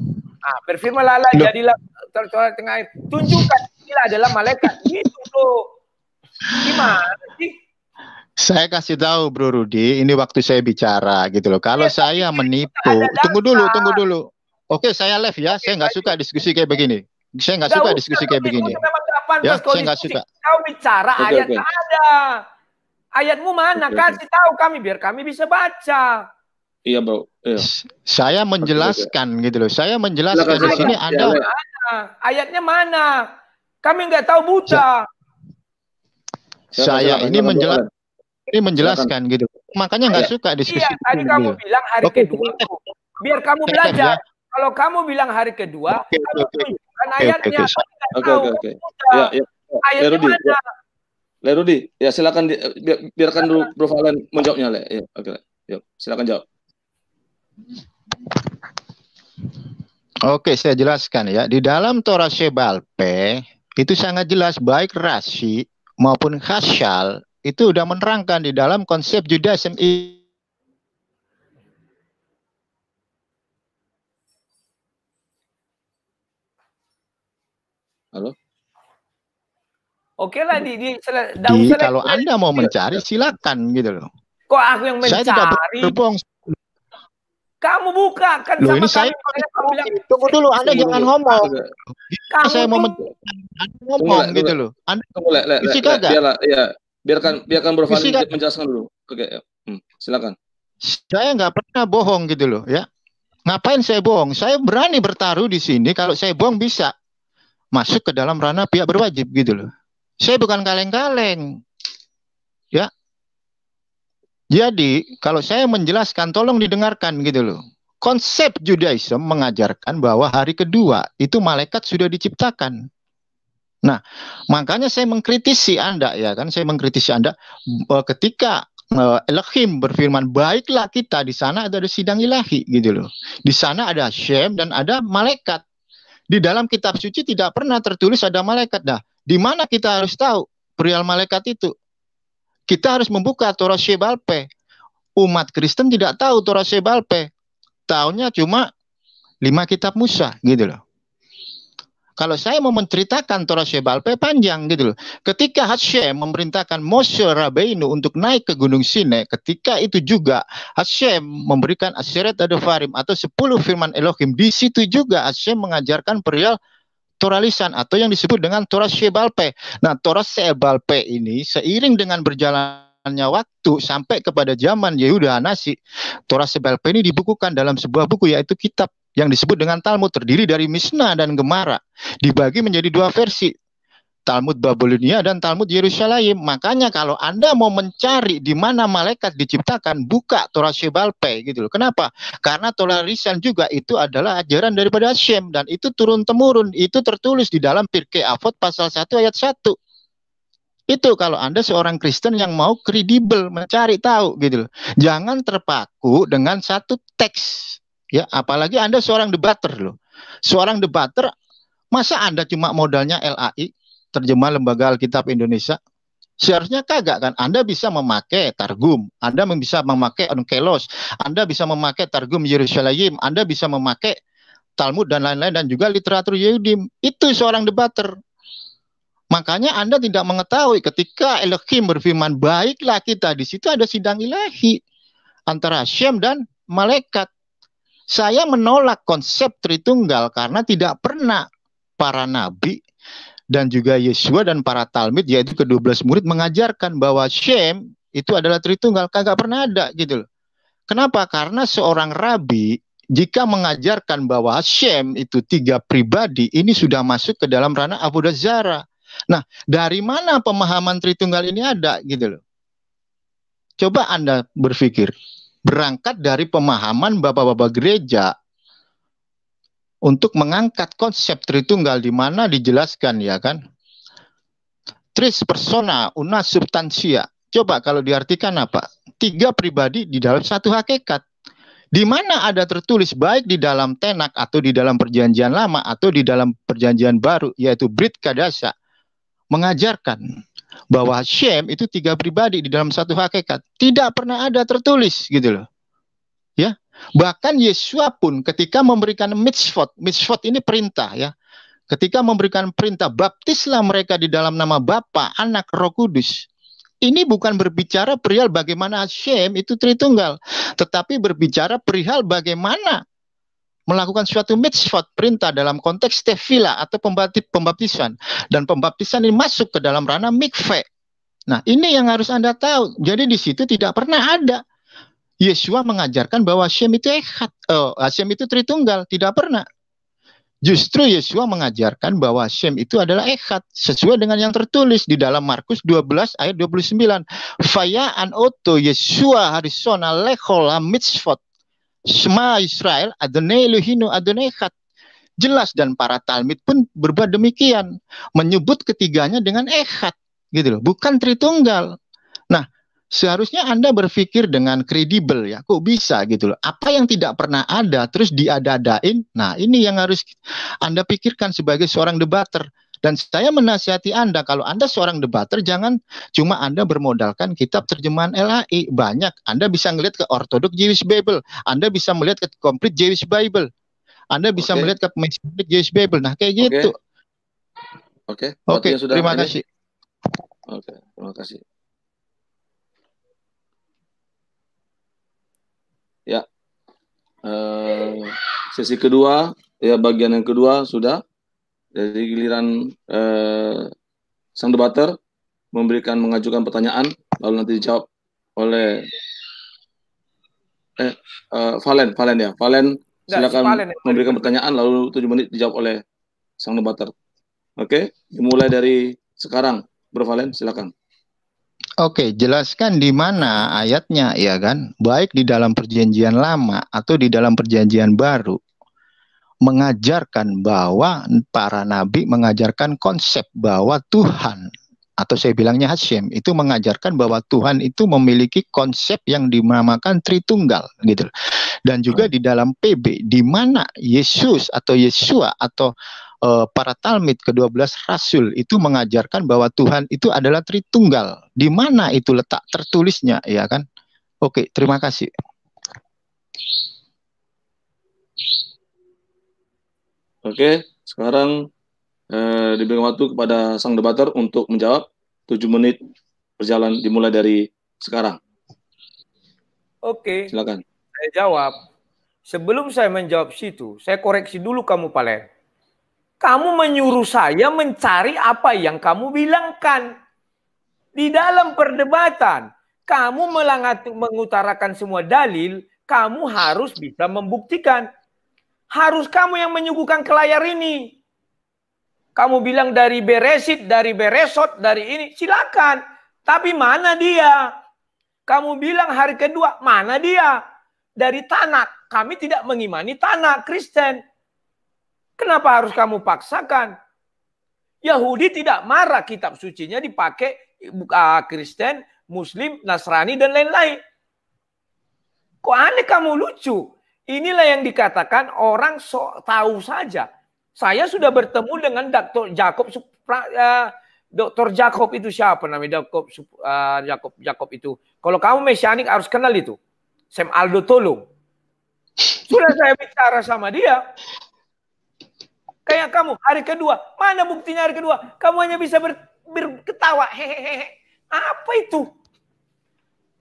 ah, berfirman Allah jadilah tercuali tengah air. Tunjukkan inilah adalah malaikat. Gitu loh. Gimana sih? Saya kasih tahu Bro Rudi, ini waktu saya bicara gitu loh. Kalau ya, saya menipu, tunggu dulu, tunggu dulu. Oke, saya live ya. Saya nggak suka diskusi kayak begini. Saya nggak suka diskusi kayak begini. Ya, saya nggak suka. Kau bicara ayat ada. Ayatmu mana? Kasih tahu kami biar kami bisa baca. Iya, Bro. Iya. Saya menjelaskan Oke, gitu loh. Saya menjelaskan di sini ada ayatnya mana? Kami nggak tahu buta. Saya, saya ini menjelaskan ini menjelaskan gitu. Makanya nggak iya. suka diskusi. Iya, tadi kamu gitu. bilang hari Oke, kedua. Kita, biar kamu belajar. Kalau kamu bilang hari kedua, okay, kamu okay. okay, ayatnya. Oke, oke, oke. Ya, ya. Ayatnya Lerudi, mana? Ya. Lerudi, ya silakan di, biarkan dulu Bro Valen menjawabnya, Le. Ya, oke. Okay. Yuk, silakan jawab. Oke, saya jelaskan ya. Di dalam Torah Shebalpe itu sangat jelas baik Rashi maupun Hasyal itu sudah menerangkan di dalam konsep Judaism Halo? Oke lah di, di, di kalau Anda mau ya. mencari silakan gitu loh. Kok aku yang mencari? Saya tidak berbohong. Kamu buka kan Loh, sama ini kami. saya, saya bilang, tunggu dulu Anda tunggu jangan ngomong. Kamu saya mau Anda ngomong gitu loh. Anda tunggu le, le, le, le, biarlah, ya. Biarkan biarkan Bro Fadil menjelaskan dulu. Oke, ya. hmm, silakan. Saya nggak pernah bohong gitu loh, ya. Ngapain saya bohong? Saya berani bertaruh di sini kalau saya bohong bisa masuk ke dalam ranah pihak berwajib gitu loh. Saya bukan kaleng-kaleng. Jadi, kalau saya menjelaskan, tolong didengarkan gitu loh. Konsep Judaism mengajarkan bahwa hari kedua itu malaikat sudah diciptakan. Nah, makanya saya mengkritisi Anda ya kan, saya mengkritisi Anda eh, ketika eh, Elohim berfirman, baiklah kita di sana ada sidang ilahi gitu loh. Di sana ada Shem dan ada malaikat. Di dalam kitab suci tidak pernah tertulis ada malaikat. Nah, di mana kita harus tahu perihal malaikat itu? Kita harus membuka Torah Shebalpe. Umat Kristen tidak tahu Torah Shebalpe. Tahunya cuma lima kitab Musa gitu loh. Kalau saya mau menceritakan Torah Shebalpe panjang gitu loh. Ketika Hashem memerintahkan Moshe Rabbeinu untuk naik ke Gunung Sinai, ketika itu juga Hashem memberikan Asyret Adofarim atau Sepuluh firman Elohim. Di situ juga Hashem mengajarkan perihal Torah lisan atau yang disebut dengan Torah Shebalpe. Nah, Torah Shebalpe ini seiring dengan berjalannya waktu sampai kepada zaman Yehuda Hanasi, Torah Shebalpe ini dibukukan dalam sebuah buku yaitu kitab yang disebut dengan Talmud terdiri dari Misnah dan Gemara dibagi menjadi dua versi Talmud Babilonia dan Talmud Yerusalem. Makanya kalau Anda mau mencari di mana malaikat diciptakan, buka Torah Shebalpe gitu loh. Kenapa? Karena Torah Risan juga itu adalah ajaran daripada Hashem dan itu turun temurun, itu tertulis di dalam Pirkei Avot pasal 1 ayat 1. Itu kalau Anda seorang Kristen yang mau kredibel, mencari tahu gitu loh. Jangan terpaku dengan satu teks. Ya, apalagi Anda seorang debater loh. Seorang debater Masa Anda cuma modalnya LAI? terjemah Lembaga Alkitab Indonesia, seharusnya kagak kan? Anda bisa memakai targum, Anda bisa memakai onkelos, Anda bisa memakai targum Yerusalem, Anda bisa memakai Talmud dan lain-lain dan juga literatur Yehudim. Itu seorang debater. Makanya Anda tidak mengetahui ketika Elohim berfirman, baiklah kita di situ ada sidang ilahi antara Syem dan malaikat. Saya menolak konsep Tritunggal karena tidak pernah para nabi dan juga Yesua dan para Talmud yaitu ke-12 murid mengajarkan bahwa Shem itu adalah Tritunggal kagak pernah ada gitu loh. Kenapa? Karena seorang rabi jika mengajarkan bahwa Shem itu tiga pribadi ini sudah masuk ke dalam ranah Abu Dzara. Nah, dari mana pemahaman Tritunggal ini ada gitu loh. Coba Anda berpikir, berangkat dari pemahaman bapak-bapak gereja untuk mengangkat konsep Tritunggal di mana dijelaskan ya kan. Tris persona una substansia. Coba kalau diartikan apa? Tiga pribadi di dalam satu hakikat. Di mana ada tertulis baik di dalam tenak atau di dalam perjanjian lama atau di dalam perjanjian baru yaitu Brit Kadasa mengajarkan bahwa Shem itu tiga pribadi di dalam satu hakikat. Tidak pernah ada tertulis gitu loh. Ya. Bahkan Yesua pun ketika memberikan mitzvot, mitzvot ini perintah ya. Ketika memberikan perintah, baptislah mereka di dalam nama Bapa, Anak, Roh Kudus. Ini bukan berbicara perihal bagaimana Hashem itu Tritunggal, tetapi berbicara perihal bagaimana melakukan suatu mitzvot perintah dalam konteks tefila atau pembaptisan dan pembaptisan ini masuk ke dalam ranah mikve. Nah, ini yang harus Anda tahu. Jadi di situ tidak pernah ada Yesua mengajarkan bahwa Hashem itu ehat, oh, eh, Hashem itu tritunggal, tidak pernah. Justru Yesua mengajarkan bahwa Hashem itu adalah ehat, sesuai dengan yang tertulis di dalam Markus 12 ayat 29. Faya an oto Yesua harisona lechol mitzvot. Sema Israel Adonai Elohinu Adonai ehat. Jelas dan para talmid pun berbuat demikian, menyebut ketiganya dengan ehat gitu loh, bukan tritunggal seharusnya Anda berpikir dengan kredibel ya. Kok bisa gitu loh. Apa yang tidak pernah ada terus diadadain. Nah, ini yang harus Anda pikirkan sebagai seorang debater. Dan saya menasihati Anda kalau Anda seorang debater jangan cuma Anda bermodalkan kitab terjemahan LAI. Banyak Anda bisa melihat ke Orthodox Jewish Bible, Anda bisa melihat ke Complete Jewish Bible. Anda bisa okay. melihat ke Complete Jewish Bible. Nah, kayak gitu. Oke. Okay. Oke, okay. okay. terima kasih. Oke, terima kasih. Eh, sesi kedua ya bagian yang kedua sudah dari giliran eh, sang debater memberikan mengajukan pertanyaan lalu nanti dijawab oleh eh, eh Valen Valen ya Valen silakan Valen, ya. memberikan pertanyaan lalu tujuh menit dijawab oleh sang debater oke dimulai dari sekarang Bro Valen silakan Oke, jelaskan di mana ayatnya ya kan? Baik di dalam perjanjian lama atau di dalam perjanjian baru mengajarkan bahwa para nabi mengajarkan konsep bahwa Tuhan atau saya bilangnya Hashim itu mengajarkan bahwa Tuhan itu memiliki konsep yang dinamakan Tritunggal gitu. Dan juga hmm. di dalam PB di mana Yesus atau Yesua atau uh, para talmid ke-12 rasul itu mengajarkan bahwa Tuhan itu adalah Tritunggal. Di mana itu letak tertulisnya, ya kan? Oke, terima kasih. Oke, sekarang eh, diberikan waktu kepada sang debater untuk menjawab Tujuh menit berjalan dimulai dari sekarang. Oke. Silakan. Saya jawab. Sebelum saya menjawab situ, saya koreksi dulu kamu Palen. Kamu menyuruh saya mencari apa yang kamu bilangkan. Di dalam perdebatan, kamu mengutarakan semua dalil, kamu harus bisa membuktikan. Harus kamu yang menyuguhkan ke layar ini. Kamu bilang dari beresit, dari beresot, dari ini, silakan. Tapi mana dia? Kamu bilang hari kedua, mana dia? Dari tanah, kami tidak mengimani tanah Kristen. Kenapa harus kamu paksakan? Yahudi tidak marah kitab sucinya dipakai uh, Kristen, Muslim, Nasrani, dan lain-lain. Kok aneh kamu lucu? Inilah yang dikatakan orang so tahu saja. Saya sudah bertemu dengan Dr. Jacob uh, eh, Dr. Jacob itu siapa namanya Jacob uh, Jacob Jacob itu. Kalau kamu mesianik harus kenal itu. Sam Aldo Tolong. Sudah saya bicara sama dia, Kayak kamu hari kedua, mana buktinya hari kedua? Kamu hanya bisa ber, berketawa. Hehehe. Apa itu?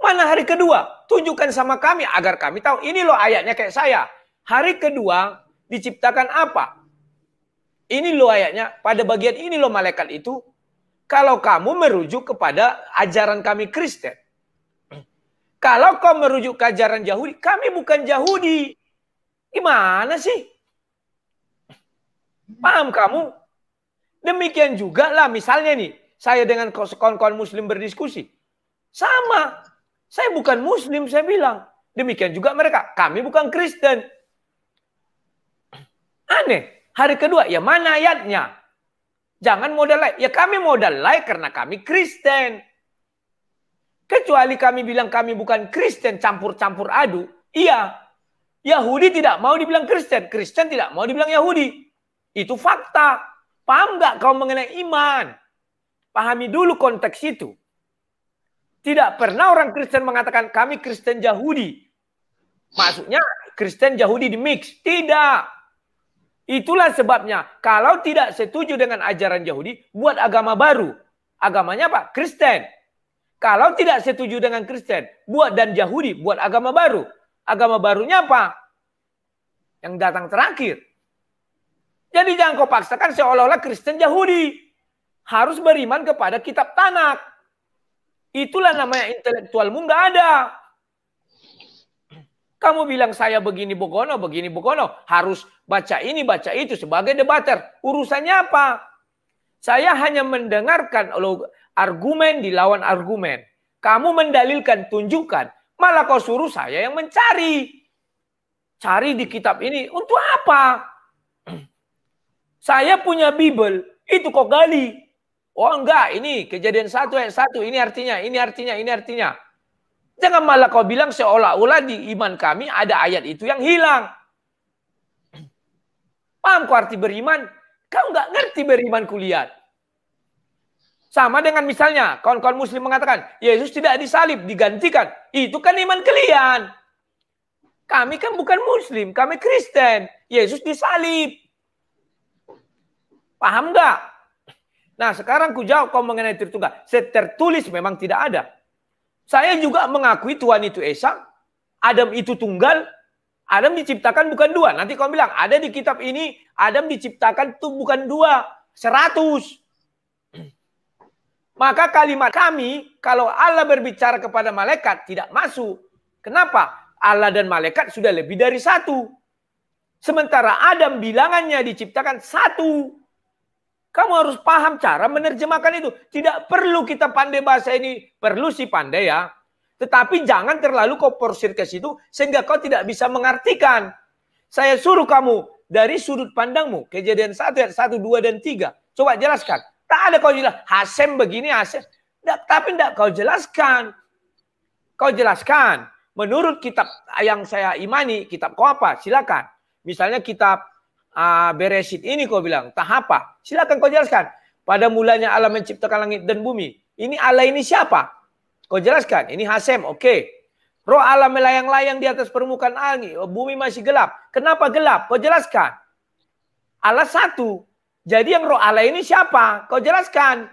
Mana hari kedua? Tunjukkan sama kami agar kami tahu. Ini loh ayatnya kayak saya. Hari kedua diciptakan apa? Ini loh ayatnya. Pada bagian ini loh malaikat itu. Kalau kamu merujuk kepada ajaran kami Kristen. Kalau kau merujuk ke ajaran Yahudi, kami bukan Yahudi. Gimana sih? Paham kamu? Demikian juga lah misalnya nih, saya dengan kawan-kawan muslim berdiskusi. Sama, saya bukan muslim, saya bilang. Demikian juga mereka, kami bukan Kristen. Aneh, hari kedua, ya mana ayatnya? Jangan modal lain. Ya kami modal lain karena kami Kristen. Kecuali kami bilang kami bukan Kristen, campur-campur adu. Iya, Yahudi tidak mau dibilang Kristen, Kristen tidak mau dibilang Yahudi. Itu fakta. Paham nggak kau mengenai iman? Pahami dulu konteks itu. Tidak pernah orang Kristen mengatakan kami Kristen Yahudi. Maksudnya Kristen Yahudi di mix. Tidak. Itulah sebabnya kalau tidak setuju dengan ajaran Yahudi, buat agama baru. Agamanya apa? Kristen. Kalau tidak setuju dengan Kristen, buat dan Yahudi, buat agama baru. Agama barunya apa? Yang datang terakhir, jadi jangan kau paksakan seolah-olah Kristen Yahudi. Harus beriman kepada kitab Tanak. Itulah namanya intelektualmu nggak ada. Kamu bilang saya begini bogono, begini bogono. Harus baca ini, baca itu sebagai debater. Urusannya apa? Saya hanya mendengarkan argumen dilawan argumen. Kamu mendalilkan, tunjukkan. Malah kau suruh saya yang mencari. Cari di kitab ini. Untuk apa? Saya punya Bible, itu kok gali. Oh enggak, ini kejadian satu ayat satu. Ini artinya, ini artinya, ini artinya. Jangan malah kau bilang seolah-olah di iman kami ada ayat itu yang hilang. Paham kau arti beriman? Kau nggak ngerti beriman kulihat. Sama dengan misalnya kawan-kawan muslim mengatakan Yesus tidak disalib, digantikan. Itu kan iman kalian. Kami kan bukan muslim, kami Kristen. Yesus disalib. Paham nggak? Nah sekarang ku jawab kau mengenai Tritunggal. Tertulis memang tidak ada. Saya juga mengakui Tuhan itu Esa, Adam itu tunggal, Adam diciptakan bukan dua. Nanti kau bilang, ada di kitab ini, Adam diciptakan itu bukan dua, seratus. Maka kalimat kami, kalau Allah berbicara kepada malaikat, tidak masuk. Kenapa? Allah dan malaikat sudah lebih dari satu. Sementara Adam bilangannya diciptakan satu. Kamu harus paham cara menerjemahkan itu. Tidak perlu kita pandai bahasa ini. Perlu sih pandai ya. Tetapi jangan terlalu kau porsir ke situ sehingga kau tidak bisa mengartikan. Saya suruh kamu dari sudut pandangmu. Kejadian satu, satu, 1, 2, dan tiga. Coba jelaskan. Tak ada kau jelas. Hasem begini, Hasem. Nggak, tapi tidak kau jelaskan. Kau jelaskan. Menurut kitab yang saya imani, kitab kau apa? Silakan. Misalnya kitab uh, ah, beresit ini kau bilang tahapa silakan kau jelaskan pada mulanya Allah menciptakan langit dan bumi ini Allah ini siapa kau jelaskan ini Hasem oke okay. Roh Allah melayang-layang di atas permukaan angin. Oh, bumi masih gelap. Kenapa gelap? Kau jelaskan. Allah satu. Jadi yang roh Allah ini siapa? Kau jelaskan.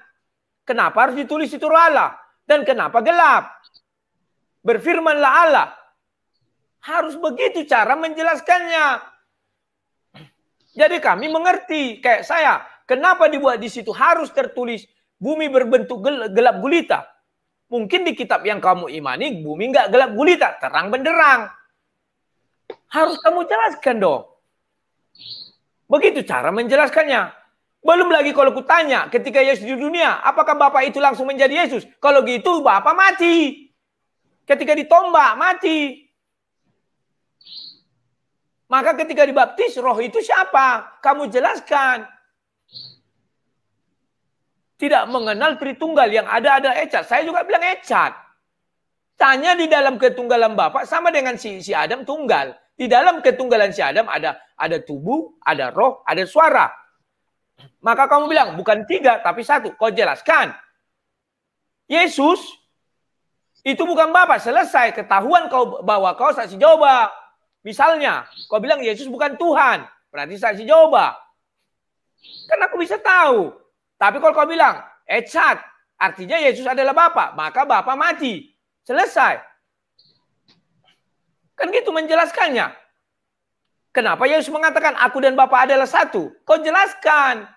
Kenapa harus ditulis itu roh Allah? Dan kenapa gelap? Berfirmanlah Allah. Harus begitu cara menjelaskannya. Jadi kami mengerti kayak saya, kenapa dibuat di situ harus tertulis bumi berbentuk gelap gulita. Mungkin di kitab yang kamu imani bumi nggak gelap gulita, terang benderang. Harus kamu jelaskan dong. Begitu cara menjelaskannya. Belum lagi kalau kutanya ketika Yesus di dunia, apakah Bapak itu langsung menjadi Yesus? Kalau gitu Bapak mati. Ketika ditombak mati. Maka ketika dibaptis, roh itu siapa? Kamu jelaskan. Tidak mengenal Tritunggal yang ada ada ecat. Saya juga bilang ecat. Tanya di dalam ketunggalan Bapak sama dengan si, si Adam tunggal. Di dalam ketunggalan si Adam ada ada tubuh, ada roh, ada suara. Maka kamu bilang bukan tiga tapi satu. Kau jelaskan. Yesus itu bukan Bapak. Selesai ketahuan kau bahwa kau saksi jawab. Misalnya, kau bilang Yesus bukan Tuhan, berarti saksi coba. Kan aku bisa tahu. Tapi kalau kau bilang, Echad, eh, artinya Yesus adalah Bapa, maka Bapa mati. Selesai. Kan gitu menjelaskannya. Kenapa Yesus mengatakan aku dan Bapak adalah satu? Kau jelaskan.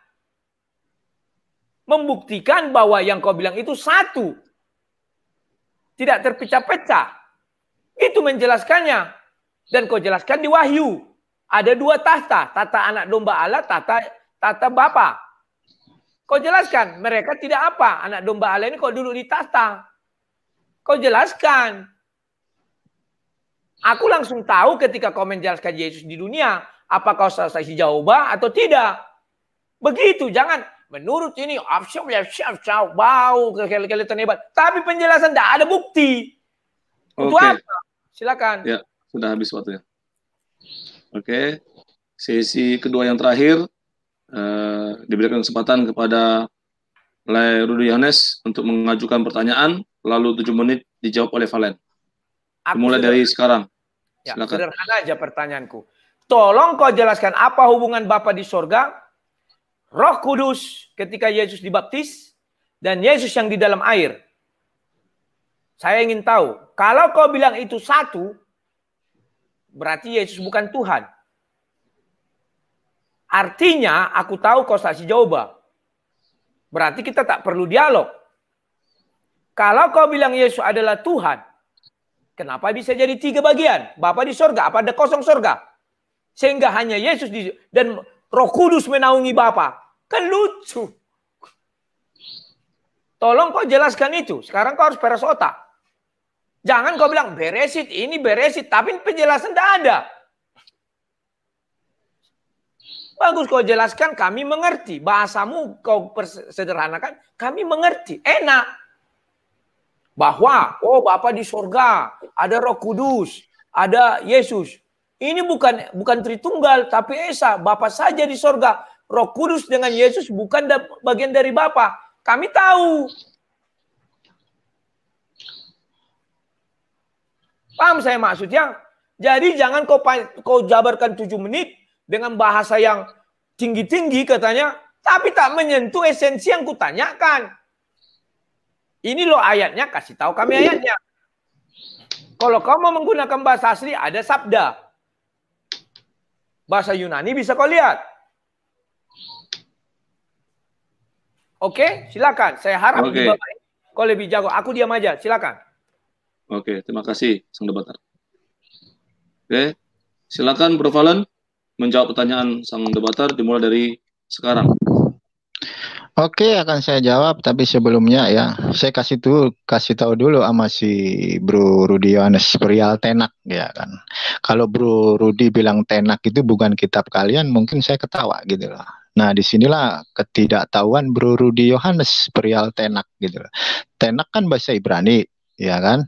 Membuktikan bahwa yang kau bilang itu satu. Tidak terpecah-pecah. Itu menjelaskannya. Dan kau jelaskan di wahyu. Ada dua tahta. tata anak domba Allah, tata tahta Bapa. Kau jelaskan, mereka tidak apa. Anak domba Allah ini kau duduk di tahta. Kau jelaskan. Aku langsung tahu ketika kau menjelaskan Yesus di dunia. Apa kau selesai jawaban atau tidak. Begitu, jangan menurut ini absyam ya syaf bau kelihatan hebat tapi penjelasan tidak ada bukti okay. apa silakan yeah. Sudah habis waktunya. Oke. Sesi kedua yang terakhir eh, diberikan kesempatan kepada Lai Rudy Yohanes untuk mengajukan pertanyaan, lalu tujuh menit dijawab oleh Valen. Mulai dari sekarang. Ya, Sederhana aja pertanyaanku. Tolong kau jelaskan apa hubungan Bapa di sorga, Roh Kudus ketika Yesus dibaptis, dan Yesus yang di dalam air. Saya ingin tahu, kalau kau bilang itu satu, Berarti Yesus bukan Tuhan. Artinya aku tahu kau saksi jawaban. Berarti kita tak perlu dialog. Kalau kau bilang Yesus adalah Tuhan, kenapa bisa jadi tiga bagian? Bapa di sorga, apa ada kosong sorga? Sehingga hanya Yesus di, dan roh kudus menaungi Bapa. Kan lucu. Tolong kau jelaskan itu. Sekarang kau harus peras otak. Jangan kau bilang beresit, ini beresit, tapi penjelasan tidak ada. Bagus kau jelaskan, kami mengerti. Bahasamu kau sederhanakan, kami mengerti. Enak. Bahwa, oh Bapa di sorga, ada roh kudus, ada Yesus. Ini bukan bukan Tritunggal, tapi Esa. Bapa saja di sorga. Roh kudus dengan Yesus bukan bagian dari Bapa. Kami tahu. Paham saya maksudnya? Jadi jangan kau kau jabarkan tujuh menit dengan bahasa yang tinggi-tinggi katanya, tapi tak menyentuh esensi yang kutanyakan. Ini loh ayatnya, kasih tahu kami ayatnya. Kalau kau mau menggunakan bahasa asli, ada sabda. Bahasa Yunani bisa kau lihat. Oke, silakan. Saya harap okay. kau lebih jago. Aku diam aja, silakan. Oke, terima kasih Sang Debater. Oke, silakan Prof. Alan menjawab pertanyaan Sang Debater dimulai dari sekarang. Oke, akan saya jawab tapi sebelumnya ya, saya kasih tuh kasih tahu dulu sama si Bro Rudi Yohanes Prial Tenak ya kan. Kalau Bro Rudi bilang Tenak itu bukan kitab kalian, mungkin saya ketawa gitu loh. Nah, disinilah ketidaktahuan Bro Rudi Yohanes Prial Tenak gitu loh. Tenak kan bahasa Ibrani, ya kan?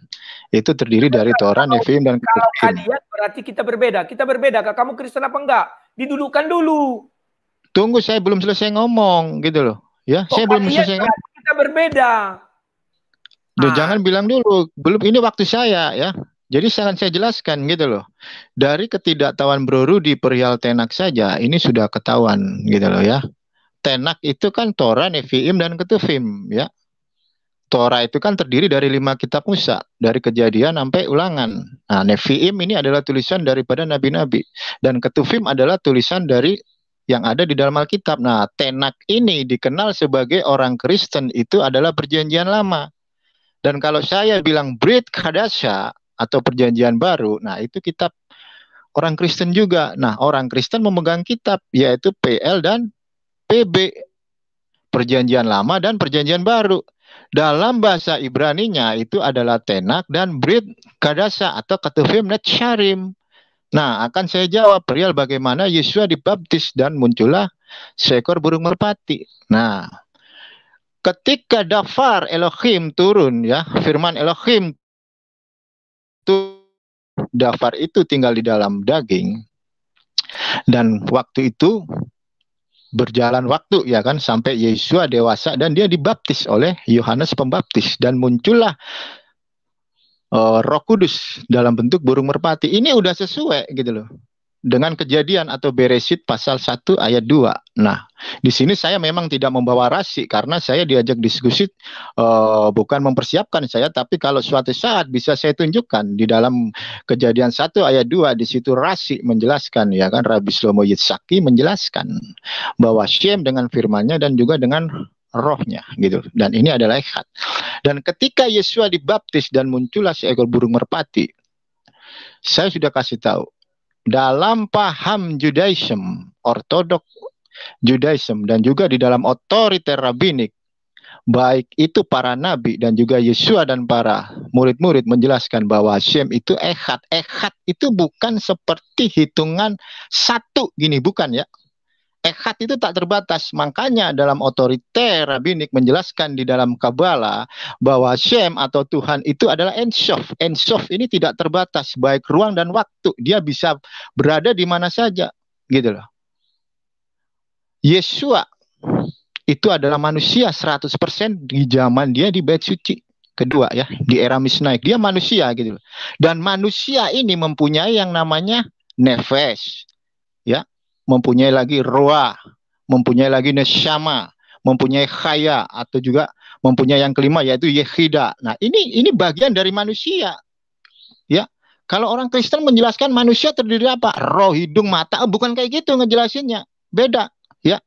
itu terdiri dari Torah, Nevi'im, dan Ketuvim. berarti kita berbeda. Kita berbeda. Kak, Kamu Kristen apa enggak? Didudukkan dulu. Tunggu saya belum selesai ngomong gitu loh. Ya, Kok oh, saya belum iya, selesai ngomong. Kita berbeda. Duh, ah. Jangan bilang dulu, belum ini waktu saya ya. Jadi akan saya jelaskan gitu loh. Dari ketidaktahuan Bro Rudi perihal tenak saja, ini sudah ketahuan gitu loh ya. Tenak itu kan Torah, Nevi'im, dan Ketuvim ya. Torah itu kan terdiri dari lima kitab Musa, dari kejadian sampai ulangan. Nah, Nevi'im ini adalah tulisan daripada nabi-nabi. Dan Ketuvim adalah tulisan dari yang ada di dalam Alkitab. Nah, Tenak ini dikenal sebagai orang Kristen itu adalah perjanjian lama. Dan kalau saya bilang Brit Kadasha atau perjanjian baru, nah itu kitab orang Kristen juga. Nah, orang Kristen memegang kitab yaitu PL dan PB. Perjanjian lama dan perjanjian baru. Dalam bahasa Ibrani-nya itu adalah tenak dan brit kadasa atau ketufim syarim. Nah, akan saya jawab real bagaimana Yesus dibaptis dan muncullah seekor burung merpati. Nah, ketika dafar Elohim turun ya, firman Elohim itu dafar itu tinggal di dalam daging. Dan waktu itu berjalan waktu ya kan sampai Yesua dewasa dan dia dibaptis oleh Yohanes Pembaptis dan muncullah uh, Roh Kudus dalam bentuk burung merpati. Ini udah sesuai gitu loh dengan kejadian atau beresit pasal 1 ayat 2. Nah, di sini saya memang tidak membawa rasi karena saya diajak diskusi uh, bukan mempersiapkan saya tapi kalau suatu saat bisa saya tunjukkan di dalam kejadian 1 ayat 2 di situ rasi menjelaskan ya kan Rabbi Slomo Yitzaki menjelaskan bahwa Shem dengan firmannya dan juga dengan rohnya gitu dan ini adalah ikhat dan ketika Yesua dibaptis dan muncullah seekor burung merpati saya sudah kasih tahu dalam paham Judaism, ortodok Judaism dan juga di dalam otoriter rabbinik baik itu para nabi dan juga Yesua dan para murid-murid menjelaskan bahwa Shem itu ehat. Ehat itu bukan seperti hitungan satu gini, bukan ya. Ekhat itu tak terbatas. Makanya dalam otoriter rabbinik menjelaskan di dalam Kabbalah bahwa Shem atau Tuhan itu adalah Ensof. Ensof ini tidak terbatas baik ruang dan waktu. Dia bisa berada di mana saja, gitu loh. Yesua itu adalah manusia 100% di zaman dia di bait suci kedua ya di era Misnaik dia manusia gitu loh. dan manusia ini mempunyai yang namanya nefesh mempunyai lagi roa, mempunyai lagi nesyama, mempunyai khaya atau juga mempunyai yang kelima yaitu yehida. Nah, ini ini bagian dari manusia. Ya. Kalau orang Kristen menjelaskan manusia terdiri apa? Roh, hidung, mata, eh, bukan kayak gitu ngejelasinnya. Beda, ya.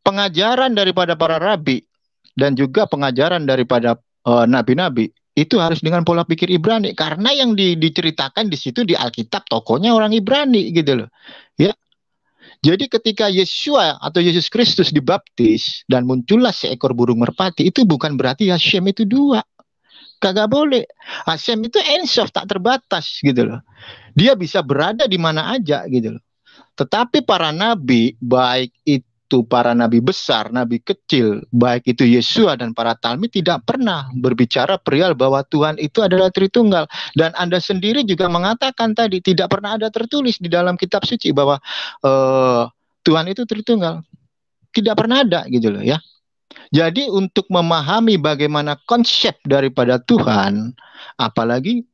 Pengajaran daripada para rabi dan juga pengajaran daripada nabi eh, nabi-nabi itu harus dengan pola pikir Ibrani karena yang di, diceritakan di situ di Alkitab tokonya orang Ibrani gitu loh. Ya. Jadi ketika Yeshua atau Yesus Kristus dibaptis dan muncullah seekor burung merpati itu bukan berarti Hashem itu dua. Kagak boleh. Hashem itu ensof tak terbatas gitu loh. Dia bisa berada di mana aja gitu loh. Tetapi para nabi baik itu itu para nabi besar, nabi kecil, baik itu Yesus dan para Talmi tidak pernah berbicara perihal bahwa Tuhan itu adalah Tritunggal dan Anda sendiri juga mengatakan tadi tidak pernah ada tertulis di dalam kitab suci bahwa uh, Tuhan itu Tritunggal. Tidak pernah ada gitu loh ya. Jadi untuk memahami bagaimana konsep daripada Tuhan apalagi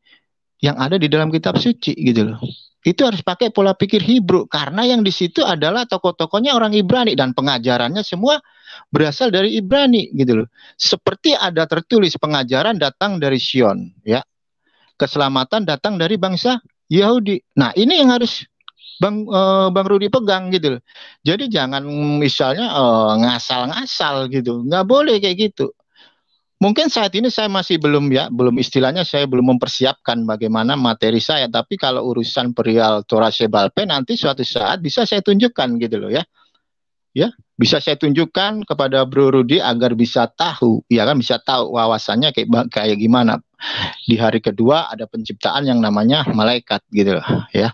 yang ada di dalam kitab suci gitu loh itu harus pakai pola pikir Hebrew karena yang di situ adalah tokoh-tokohnya orang Ibrani dan pengajarannya semua berasal dari Ibrani gitu loh. Seperti ada tertulis pengajaran datang dari Sion ya. Keselamatan datang dari bangsa Yahudi. Nah, ini yang harus Bang uh, Bang Rudi pegang gitu loh. Jadi jangan misalnya eh, ngasal-ngasal uh, ngasal gitu. nggak boleh kayak gitu mungkin saat ini saya masih belum ya, belum istilahnya saya belum mempersiapkan bagaimana materi saya. Tapi kalau urusan perial Torase Balpe nanti suatu saat bisa saya tunjukkan gitu loh ya. Ya, bisa saya tunjukkan kepada Bro Rudi agar bisa tahu, ya kan bisa tahu wawasannya kayak kayak gimana. Di hari kedua ada penciptaan yang namanya malaikat gitu loh ya.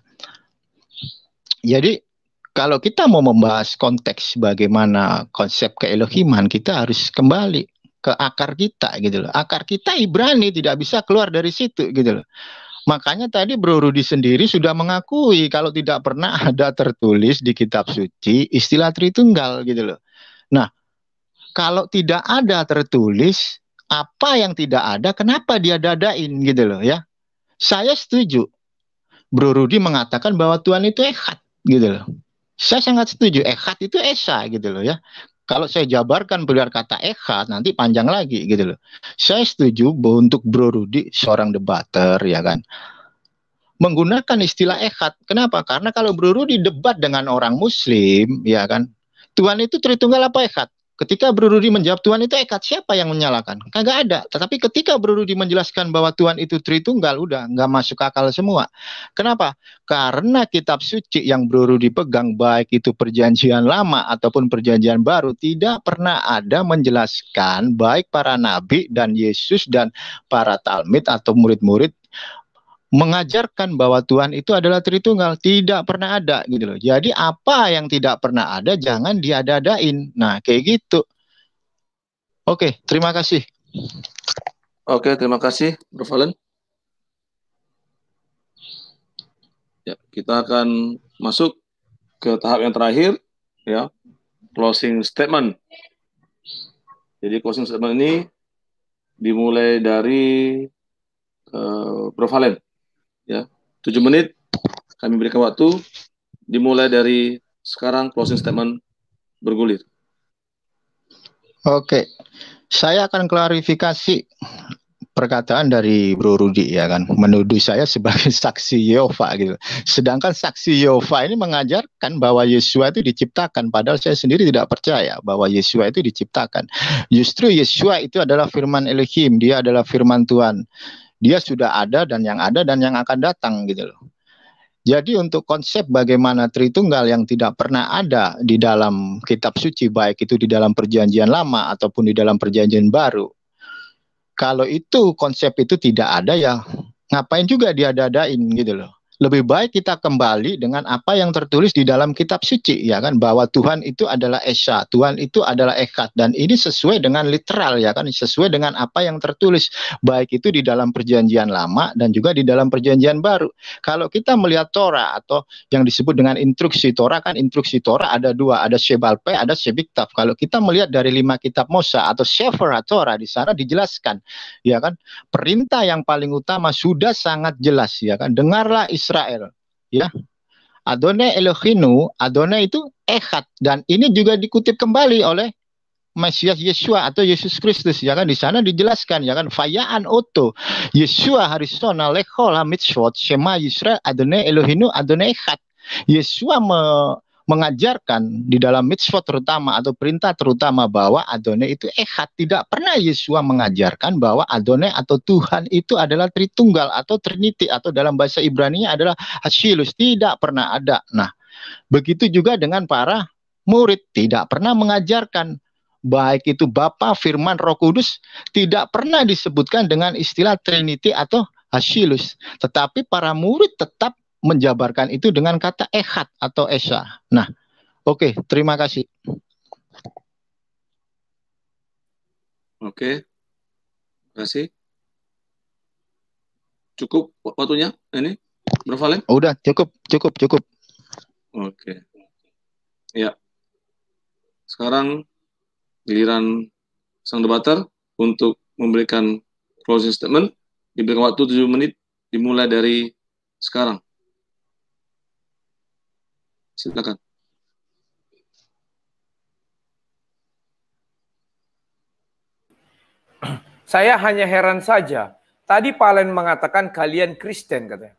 Jadi kalau kita mau membahas konteks bagaimana konsep keelohiman, kita harus kembali ke akar kita gitu loh. Akar kita Ibrani tidak bisa keluar dari situ gitu loh. Makanya tadi Bro Rudi sendiri sudah mengakui kalau tidak pernah ada tertulis di kitab suci istilah Tritunggal gitu loh. Nah, kalau tidak ada tertulis apa yang tidak ada kenapa dia dadain gitu loh ya. Saya setuju. Bro Rudi mengatakan bahwa Tuhan itu ekat gitu loh. Saya sangat setuju ekat itu esa gitu loh ya. Kalau saya jabarkan pilihan kata Eka nanti panjang lagi gitu loh. Saya setuju untuk Bro Rudi seorang debater ya kan. Menggunakan istilah ekat. Kenapa? Karena kalau Bro Rudi debat dengan orang muslim ya kan. Tuhan itu Tritunggal apa ekat. Ketika Bro Rudi menjawab Tuhan itu ekat, siapa yang menyalahkan? Kagak ada. Tetapi ketika Bro Rudi menjelaskan bahwa Tuhan itu Tritunggal, udah nggak masuk akal semua. Kenapa? Karena kitab suci yang Bro Rudi pegang, baik itu perjanjian lama ataupun perjanjian baru, tidak pernah ada menjelaskan baik para nabi dan Yesus dan para talmid atau murid-murid mengajarkan bahwa Tuhan itu adalah Tritunggal tidak pernah ada gitu loh. Jadi apa yang tidak pernah ada jangan diadadain Nah, kayak gitu. Oke, terima kasih. Oke, terima kasih Prof. Valen. Ya, kita akan masuk ke tahap yang terakhir ya, closing statement. Jadi closing statement ini dimulai dari uh, eh, Prof. Valen ya. 7 menit kami berikan waktu dimulai dari sekarang closing statement bergulir. Oke. Saya akan klarifikasi perkataan dari Bro Rudi ya kan menuduh saya sebagai saksi Yehova gitu. Sedangkan saksi Yehova ini mengajarkan bahwa Yesus itu diciptakan padahal saya sendiri tidak percaya bahwa Yesus itu diciptakan. Justru Yesus itu adalah firman Elohim, dia adalah firman Tuhan dia sudah ada dan yang ada dan yang akan datang gitu loh. Jadi untuk konsep bagaimana Tritunggal yang tidak pernah ada di dalam kitab suci baik itu di dalam perjanjian lama ataupun di dalam perjanjian baru. Kalau itu konsep itu tidak ada ya ngapain juga diadadain gitu loh lebih baik kita kembali dengan apa yang tertulis di dalam kitab suci ya kan bahwa Tuhan itu adalah esa, Tuhan itu adalah ekat dan ini sesuai dengan literal ya kan sesuai dengan apa yang tertulis baik itu di dalam perjanjian lama dan juga di dalam perjanjian baru. Kalau kita melihat Torah atau yang disebut dengan instruksi Torah kan instruksi Torah ada dua, ada Shebalpe, ada Shebiktaf Kalau kita melihat dari lima kitab Musa atau Sefer Torah di sana dijelaskan ya kan perintah yang paling utama sudah sangat jelas ya kan dengarlah Israel Israel. Ya, Adonai Elohinu, Adonai itu Echad dan ini juga dikutip kembali oleh Mesias Yesus atau Yesus Kristus ya kan di sana dijelaskan ya kan fayaan oto Yesua harisona lechol hamitshot shema Yisrael Adonai Elohinu Adonai Echad Yesua me, mengajarkan di dalam mitzvot terutama atau perintah terutama bahwa Adonai itu ehad. Tidak pernah Yesua mengajarkan bahwa Adonai atau Tuhan itu adalah Tritunggal atau Trinity atau dalam bahasa Ibrani adalah Hasilus. Tidak pernah ada. Nah, begitu juga dengan para murid. Tidak pernah mengajarkan baik itu Bapa, Firman, Roh Kudus tidak pernah disebutkan dengan istilah Trinity atau Hasilus. Tetapi para murid tetap menjabarkan itu dengan kata ehat atau esa. Nah, oke, okay, terima kasih. Oke, terima kasih. Cukup waktunya ini, Bro Valen? Oh, udah, cukup, cukup, cukup. Oke. Ya. Sekarang giliran sang debater untuk memberikan closing statement. Diberikan waktu tujuh menit dimulai dari sekarang. Silakan. Saya hanya heran saja. Tadi Palen mengatakan kalian Kristen katanya.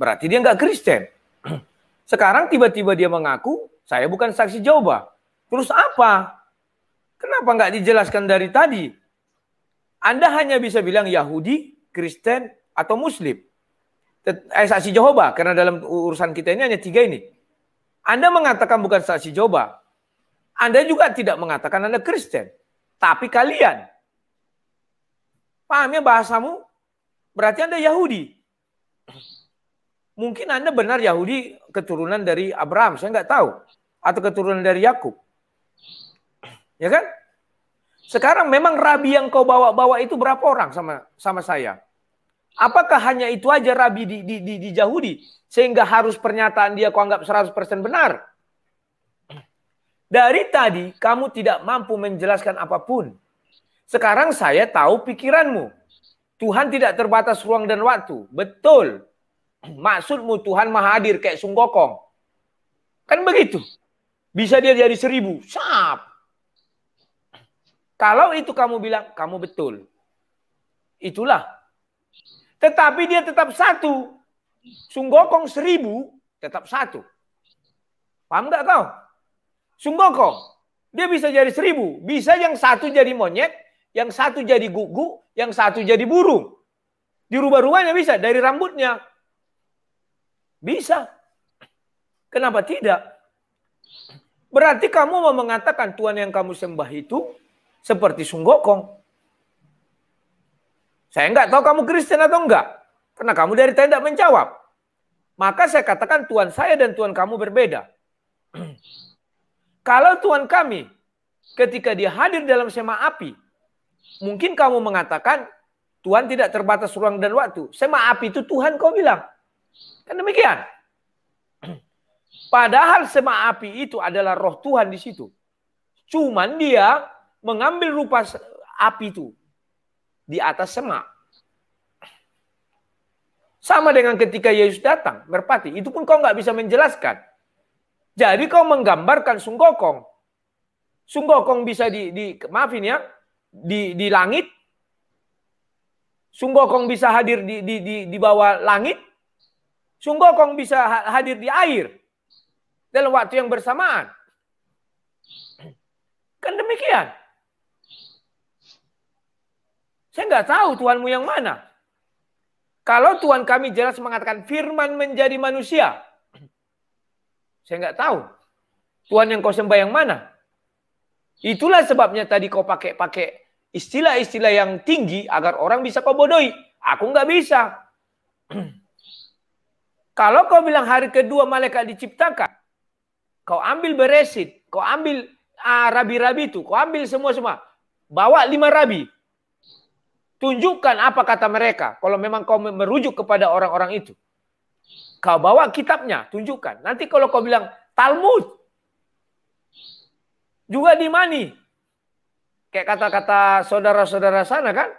Berarti dia nggak Kristen. Sekarang tiba-tiba dia mengaku saya bukan saksi Jawa. Terus apa? Kenapa nggak dijelaskan dari tadi? Anda hanya bisa bilang Yahudi, Kristen, atau Muslim. Eh, saksi Jehovah, karena dalam urusan kita ini hanya tiga ini. Anda mengatakan bukan saksi coba. Anda juga tidak mengatakan Anda Kristen. Tapi kalian. Pahamnya bahasamu? Berarti Anda Yahudi. Mungkin Anda benar Yahudi keturunan dari Abraham. Saya nggak tahu. Atau keturunan dari Yakub. Ya kan? Sekarang memang rabi yang kau bawa-bawa itu berapa orang sama sama saya? Apakah hanya itu aja Rabi di, di, di, di Yahudi? Sehingga harus pernyataan dia kuanggap anggap 100% benar. Dari tadi kamu tidak mampu menjelaskan apapun. Sekarang saya tahu pikiranmu. Tuhan tidak terbatas ruang dan waktu. Betul. Maksudmu Tuhan maha hadir kayak sunggokong. Kan begitu. Bisa dia jadi seribu. Sap. Kalau itu kamu bilang, kamu betul. Itulah tetapi dia tetap satu. Sunggokong seribu, tetap satu. Paham nggak kau? Sunggokong, dia bisa jadi seribu. Bisa yang satu jadi monyet, yang satu jadi gugu, yang satu jadi burung. Dirubah-rubahnya bisa, dari rambutnya. Bisa. Kenapa tidak? Berarti kamu mau mengatakan Tuhan yang kamu sembah itu seperti sunggokong. Saya nggak tahu kamu Kristen atau enggak. Karena kamu dari tadi menjawab. Maka saya katakan Tuhan saya dan Tuhan kamu berbeda. Kalau Tuhan kami ketika dia hadir dalam sema api, mungkin kamu mengatakan Tuhan tidak terbatas ruang dan waktu. Sema api itu Tuhan kau bilang. Kan demikian. Padahal sema api itu adalah roh Tuhan di situ. Cuman dia mengambil rupa api itu di atas semak. Sama dengan ketika Yesus datang, merpati. Itu pun kau nggak bisa menjelaskan. Jadi kau menggambarkan sunggokong. Sunggokong bisa di, di maafin ya, di, di langit. Sunggokong bisa hadir di, di, di, di bawah langit. Sunggokong bisa hadir di air. Dalam waktu yang bersamaan. Kan demikian. Saya nggak tahu Tuhanmu yang mana. Kalau Tuhan kami jelas mengatakan firman menjadi manusia, saya nggak tahu. Tuhan yang kau sembah yang mana? Itulah sebabnya tadi kau pakai-pakai istilah-istilah yang tinggi agar orang bisa kau bodohi. Aku nggak bisa. Kalau kau bilang hari kedua malaikat diciptakan, kau ambil beresit, kau ambil rabi ah, rabi-rabi itu, kau ambil semua-semua. Bawa lima rabi, Tunjukkan apa kata mereka. Kalau memang kau merujuk kepada orang-orang itu. Kau bawa kitabnya, tunjukkan. Nanti kalau kau bilang Talmud. Juga di mani. Kayak kata-kata saudara-saudara sana kan.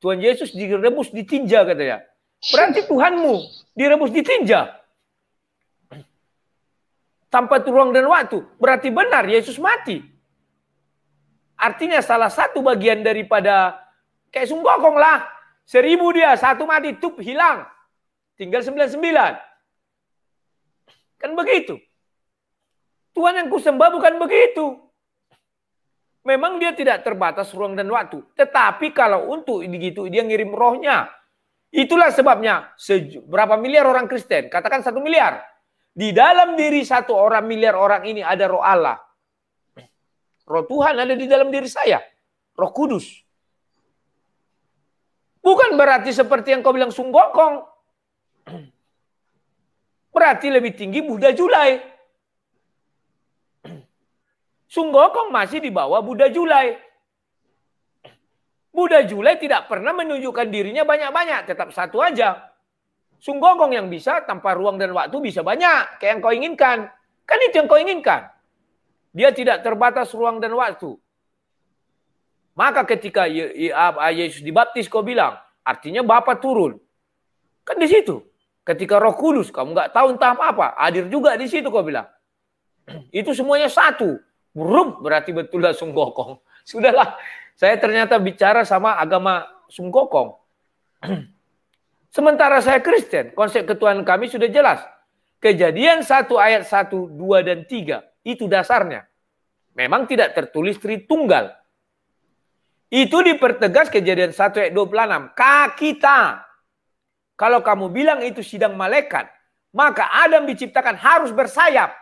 Tuhan Yesus direbus ditinja katanya. Berarti Tuhanmu direbus ditinja. Tanpa ruang dan waktu. Berarti benar Yesus mati. Artinya salah satu bagian daripada Kayak sunggokong lah. Seribu dia, satu mati, tup, hilang. Tinggal sembilan sembilan Kan begitu. Tuhan yang kusembah bukan begitu. Memang dia tidak terbatas ruang dan waktu. Tetapi kalau untuk begitu, dia ngirim rohnya. Itulah sebabnya berapa miliar orang Kristen, katakan satu miliar. Di dalam diri satu orang miliar orang ini ada roh Allah. Roh Tuhan ada di dalam diri saya. Roh Kudus. Bukan berarti seperti yang kau bilang sunggokong. Berarti lebih tinggi Buddha Julai. Sunggokong masih di bawah Buddha Julai. Buddha Julai tidak pernah menunjukkan dirinya banyak-banyak, tetap satu aja. Sunggokong yang bisa tanpa ruang dan waktu bisa banyak, kayak yang kau inginkan. Kan itu yang kau inginkan. Dia tidak terbatas ruang dan waktu. Maka ketika ah, ah, Yesus dibaptis kau bilang, artinya Bapa turun. Kan di situ. Ketika Roh Kudus, kamu nggak tahu entah apa, hadir juga di situ kau bilang. Itu semuanya satu. Buruk berarti betul lah sunggokong. Sudahlah, saya ternyata bicara sama agama sunggokong. Sementara saya Kristen, konsep ketuhanan kami sudah jelas. Kejadian 1 ayat 1, 2, dan 3, itu dasarnya. Memang tidak tertulis Tritunggal, itu dipertegas kejadian 1 ayat 26. Kakita. Kalau kamu bilang itu sidang malaikat, maka Adam diciptakan harus bersayap.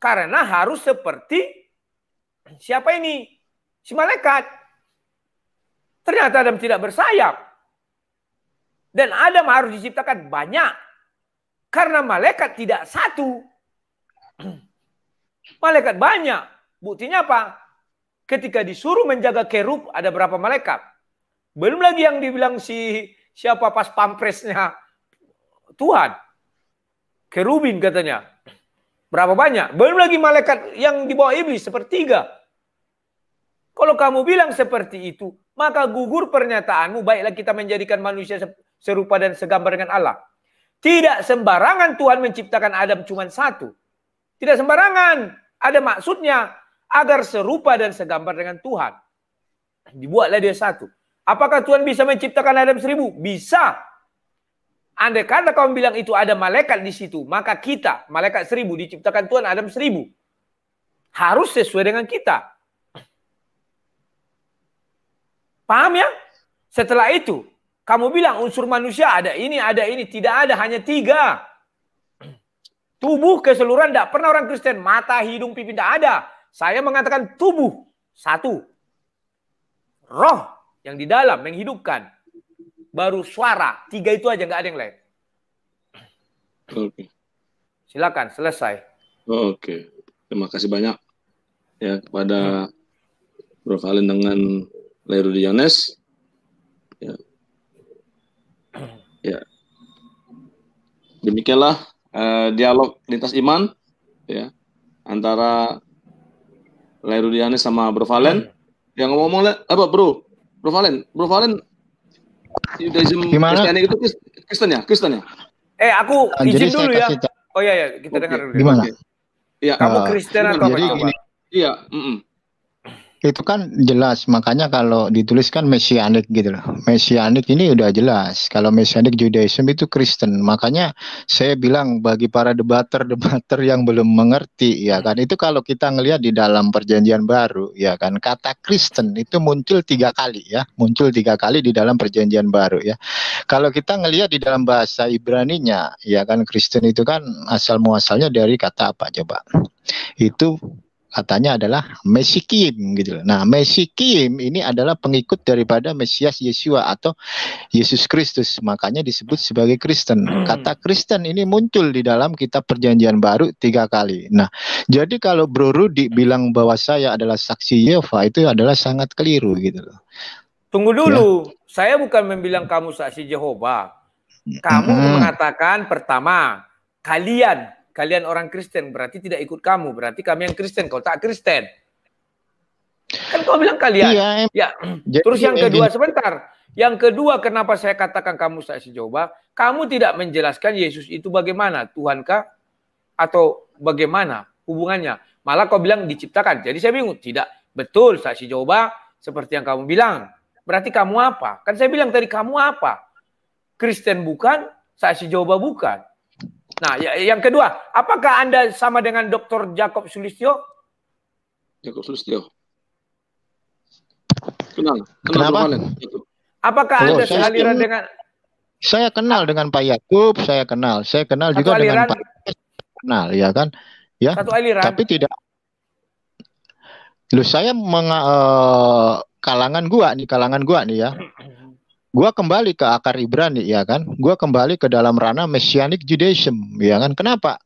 Karena harus seperti siapa ini? Si malaikat. Ternyata Adam tidak bersayap. Dan Adam harus diciptakan banyak. Karena malaikat tidak satu. malaikat banyak. Buktinya apa? ketika disuruh menjaga kerub ada berapa malaikat? Belum lagi yang dibilang si siapa pas pampresnya Tuhan. Kerubin katanya. Berapa banyak? Belum lagi malaikat yang dibawa iblis sepertiga. Kalau kamu bilang seperti itu, maka gugur pernyataanmu baiklah kita menjadikan manusia serupa dan segambar dengan Allah. Tidak sembarangan Tuhan menciptakan Adam cuma satu. Tidak sembarangan. Ada maksudnya agar serupa dan segambar dengan Tuhan. Dibuatlah dia satu. Apakah Tuhan bisa menciptakan Adam seribu? Bisa. Andai kata kau bilang itu ada malaikat di situ, maka kita, malaikat seribu, diciptakan Tuhan Adam seribu. Harus sesuai dengan kita. Paham ya? Setelah itu, kamu bilang unsur manusia ada ini, ada ini. Tidak ada, hanya tiga. Tubuh keseluruhan tidak pernah orang Kristen. Mata, hidung, pipi tidak ada. Saya mengatakan tubuh satu. Roh yang di dalam menghidupkan Baru suara. Tiga itu aja nggak ada yang lain. Oke. Silakan selesai. Oke. Terima kasih banyak ya kepada hmm. Bro Valen dengan Leru Diones. Ya. Hmm. ya. Demikianlah uh, dialog lintas iman ya antara Lairudianis sama Bro Valen. Hmm. Yang ngomong-ngomong apa Bro? Bro Valen, Bro Valen Judaism Kristen itu Kristen ya? Kristen ya? Eh, aku ah, izin dulu ya. Kasih, oh iya ya, kita okay. dengar dulu. Gimana? Iya. Kamu ah, Kristen atau apa? Jadi iya, mm -mm. Itu kan jelas, makanya kalau dituliskan mesianik gitu loh. Mesianik ini udah jelas. Kalau mesianik Judaism itu Kristen. Makanya saya bilang bagi para debater-debater yang belum mengerti ya kan. Itu kalau kita ngelihat di dalam perjanjian baru ya kan. Kata Kristen itu muncul tiga kali ya. Muncul tiga kali di dalam perjanjian baru ya. Kalau kita ngelihat di dalam bahasa ibrani nya ya kan Kristen itu kan asal muasalnya dari kata apa coba? Itu katanya adalah Mesikim gitu. Nah, Mesikim ini adalah pengikut daripada Mesias Yesua atau Yesus Kristus, makanya disebut sebagai Kristen. Hmm. Kata Kristen ini muncul di dalam kitab Perjanjian Baru tiga kali. Nah, jadi kalau Bro Rudi bilang bahwa saya adalah saksi Yehova itu adalah sangat keliru gitu loh. Tunggu ya. dulu, ya. saya bukan membilang kamu saksi Yehova. Kamu hmm. mengatakan pertama, kalian kalian orang Kristen berarti tidak ikut kamu berarti kami yang Kristen kau tak Kristen kan kau bilang kalian iya, ya jadi, terus yang kedua sebentar yang kedua kenapa saya katakan kamu saya sejoba kamu tidak menjelaskan Yesus itu bagaimana Tuhankah atau bagaimana hubungannya malah kau bilang diciptakan jadi saya bingung tidak betul saya sejoba seperti yang kamu bilang berarti kamu apa kan saya bilang tadi kamu apa Kristen bukan saya sejoba bukan Nah, ya, yang kedua, apakah Anda sama dengan Dr. Jacob Sulistyo? Jacob Sulistyo. Kenal. kenal Kenapa? Apakah Halo, Anda sehaliran dengan Saya kenal dengan Pak Yakub, saya kenal. Saya kenal Satu juga aliran, dengan Pak kenal ya kan? Ya. Satu aliran. Tapi tidak Loh, saya meng, eh, kalangan gua nih, kalangan gua nih ya gua kembali ke akar Ibrani ya kan gua kembali ke dalam ranah messianic Judaism ya kan kenapa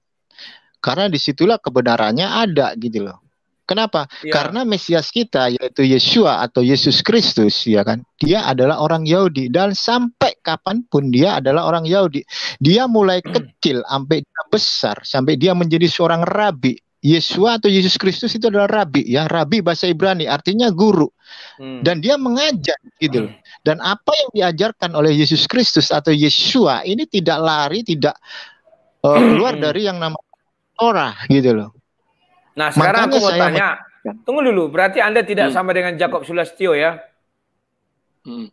karena disitulah kebenarannya ada gitu loh Kenapa? Ya. Karena Mesias kita yaitu Yesua atau Yesus Kristus ya kan. Dia adalah orang Yahudi dan sampai kapanpun dia adalah orang Yahudi. Dia mulai kecil sampai dia besar sampai dia menjadi seorang rabi. Yesua atau Yesus Kristus itu adalah rabi ya, rabi bahasa Ibrani artinya guru. Hmm. Dan dia mengajar gitu hmm. Dan apa yang diajarkan oleh Yesus Kristus atau Yesua ini tidak lari, tidak uh, keluar dari yang namanya Torah gitu loh. Nah, sekarang Makanya aku mau tanya. Tunggu dulu, berarti Anda tidak hmm. sama dengan Jakob Sulastio ya? Hmm.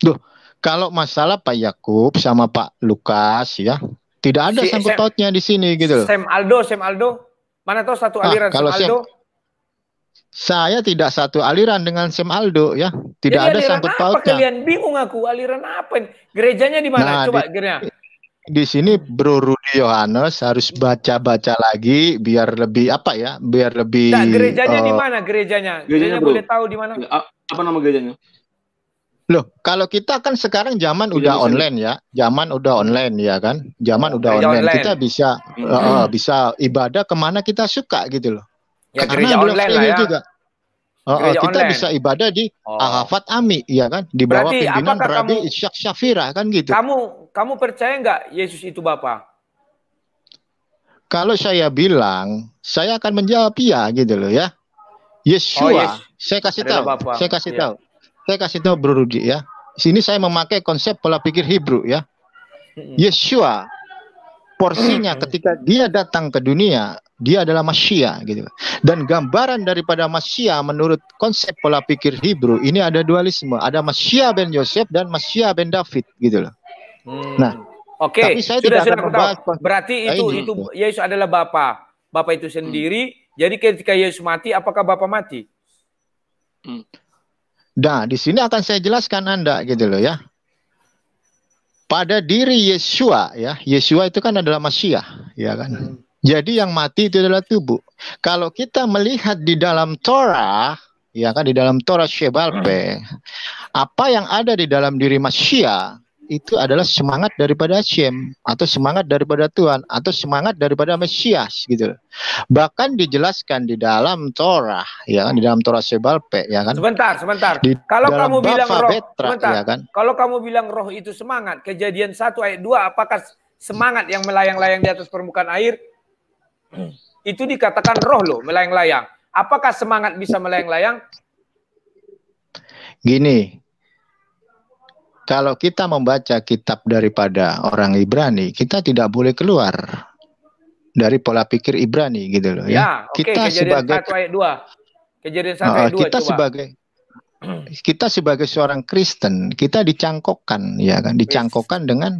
Duh, kalau masalah Pak Yakub sama Pak Lukas ya, tidak ada si, sangkut pautnya di sini gitu loh. Sam Aldo, Sam Aldo. Mana tahu satu ah, aliran kalau Sam Aldo? Saya tidak satu aliran dengan Sem Aldo ya. Tidak Jadi ada sangkut pautnya. Apa kalian bingung aku aliran apa? Ini? Gerejanya di mana? Nah, Coba di, Di sini Bro Rudi Yohanes harus baca-baca lagi biar lebih apa ya? Biar lebih nah, gerejanya uh, di eh, mana gerejanya? Gerejanya, gerejanya boleh tahu di mana? Apa nama gerejanya? Loh, kalau kita kan sekarang zaman Bisa udah online ya, zaman udah online ya kan, zaman iya, udah online. online kita bisa hmm. uh, bisa ibadah kemana kita suka gitu loh. Ya, Karena online lah ya. juga. Uh, kita online. bisa ibadah di oh. Ahafat Ami, ya kan? Di bawah Berarti, pimpinan Rabi kamu, Syafira kan gitu. Kamu kamu percaya nggak Yesus itu bapak Kalau saya bilang, saya akan menjawab ya gitu loh ya. Oh, Yesus oh, yes. saya kasih tahu, saya kasih ya. tahu saya kasih tahu Bro Rudi ya. Sini saya memakai konsep pola pikir Hebrew ya. Yeshua porsinya ketika dia datang ke dunia, dia adalah Masya gitu. Dan gambaran daripada Masya menurut konsep pola pikir Hebrew ini ada dualisme, ada Masya ben Yosef dan Masya ben David gitu loh. Hmm. Nah, oke. Okay. Tapi saya sudah tidak sudah akan tahu. Berarti itu ini. itu Yesus adalah Bapa. Bapa itu hmm. sendiri. Hmm. Jadi ketika Yesus mati, apakah Bapa mati? Hmm. Nah, di sini akan saya jelaskan Anda gitu loh ya. Pada diri Yesua ya, Yesua itu kan adalah Masiah, ya kan. Hmm. Jadi yang mati itu adalah tubuh. Kalau kita melihat di dalam Torah, ya kan di dalam Torah Shebalpe, apa yang ada di dalam diri Masiah itu adalah semangat daripada Hashem atau semangat daripada Tuhan atau semangat daripada Mesias gitu. Bahkan dijelaskan di dalam Torah ya kan di dalam Torah Sebalpe ya kan. Sebentar, sebentar. Di kalau kamu bilang roh Betra, sebentar. Ya kan? Kalau kamu bilang roh itu semangat, Kejadian 1 ayat 2 apakah semangat yang melayang-layang di atas permukaan air? Itu dikatakan roh loh, melayang-layang. Apakah semangat bisa melayang-layang? Gini, kalau kita membaca kitab daripada orang Ibrani, kita tidak boleh keluar dari pola pikir Ibrani gitu loh ya. ya okay. Kita Kejadian sebagai satu ayat dua. Kejadian satu ayat oh, dua, kita coba. sebagai kita sebagai seorang Kristen, kita dicangkokkan ya kan, dicangkokkan dengan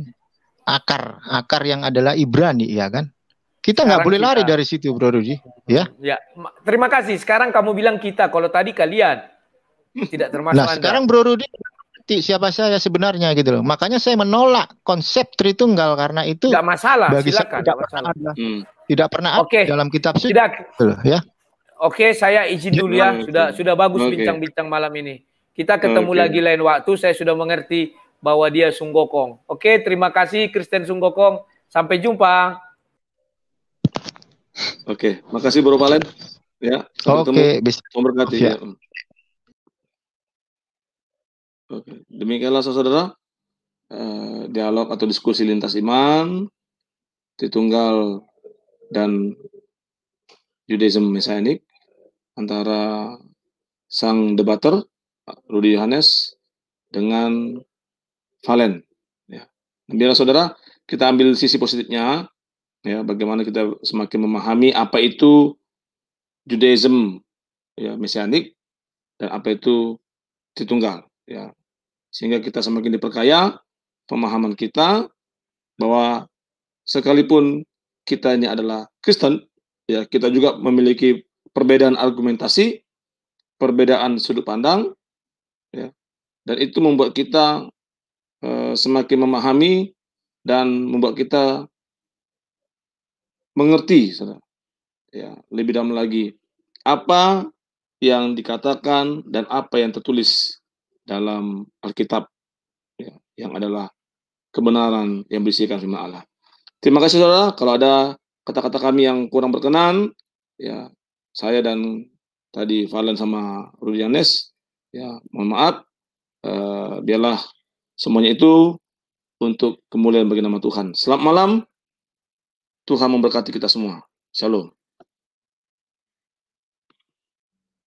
akar, akar yang adalah Ibrani ya kan. Kita nggak boleh kita. lari dari situ, Bro Rudy. Ya. Ya, terima kasih. Sekarang kamu bilang kita, kalau tadi kalian tidak termasuk. Nah, anda. sekarang Bro Rudy ngerti siapa saya sebenarnya gitu loh. Makanya saya menolak konsep Tritunggal karena itu tidak masalah, bagi saya tidak masalah. ada, hmm. tidak pernah ada okay. dalam kitab suci. Tidak. Gitu ya. Oke, okay, saya izin ya. dulu ya. Hmm. Sudah sudah bagus bincang-bincang okay. malam ini. Kita ketemu okay. lagi lain waktu. Saya sudah mengerti bahwa dia Sunggokong. Oke, okay, terima kasih Kristen Sunggokong. Sampai jumpa. Oke, okay, makasih Bro Valen. Ya, oke, okay, bisa. Memberkati. Okay. Ya. Oke, demikianlah saudara eh, dialog atau diskusi lintas iman, Tritunggal dan Judaism mesianik antara sang debater Rudi Yohanes dengan Valen. Ya. Biarlah saudara kita ambil sisi positifnya, ya bagaimana kita semakin memahami apa itu Judaism ya Mesianik dan apa itu Tritunggal ya sehingga kita semakin diperkaya pemahaman kita bahwa sekalipun kita ini adalah Kristen ya kita juga memiliki perbedaan argumentasi perbedaan sudut pandang ya dan itu membuat kita e, semakin memahami dan membuat kita mengerti ya lebih dalam lagi apa yang dikatakan dan apa yang tertulis dalam Alkitab ya, yang adalah kebenaran yang berisikan firman Allah. Terima kasih saudara. Kalau ada kata-kata kami yang kurang berkenan, ya saya dan tadi Valen sama Rudianes, ya mohon maaf. Uh, biarlah semuanya itu untuk kemuliaan bagi nama Tuhan. Selamat malam. Tuhan memberkati kita semua. Shalom.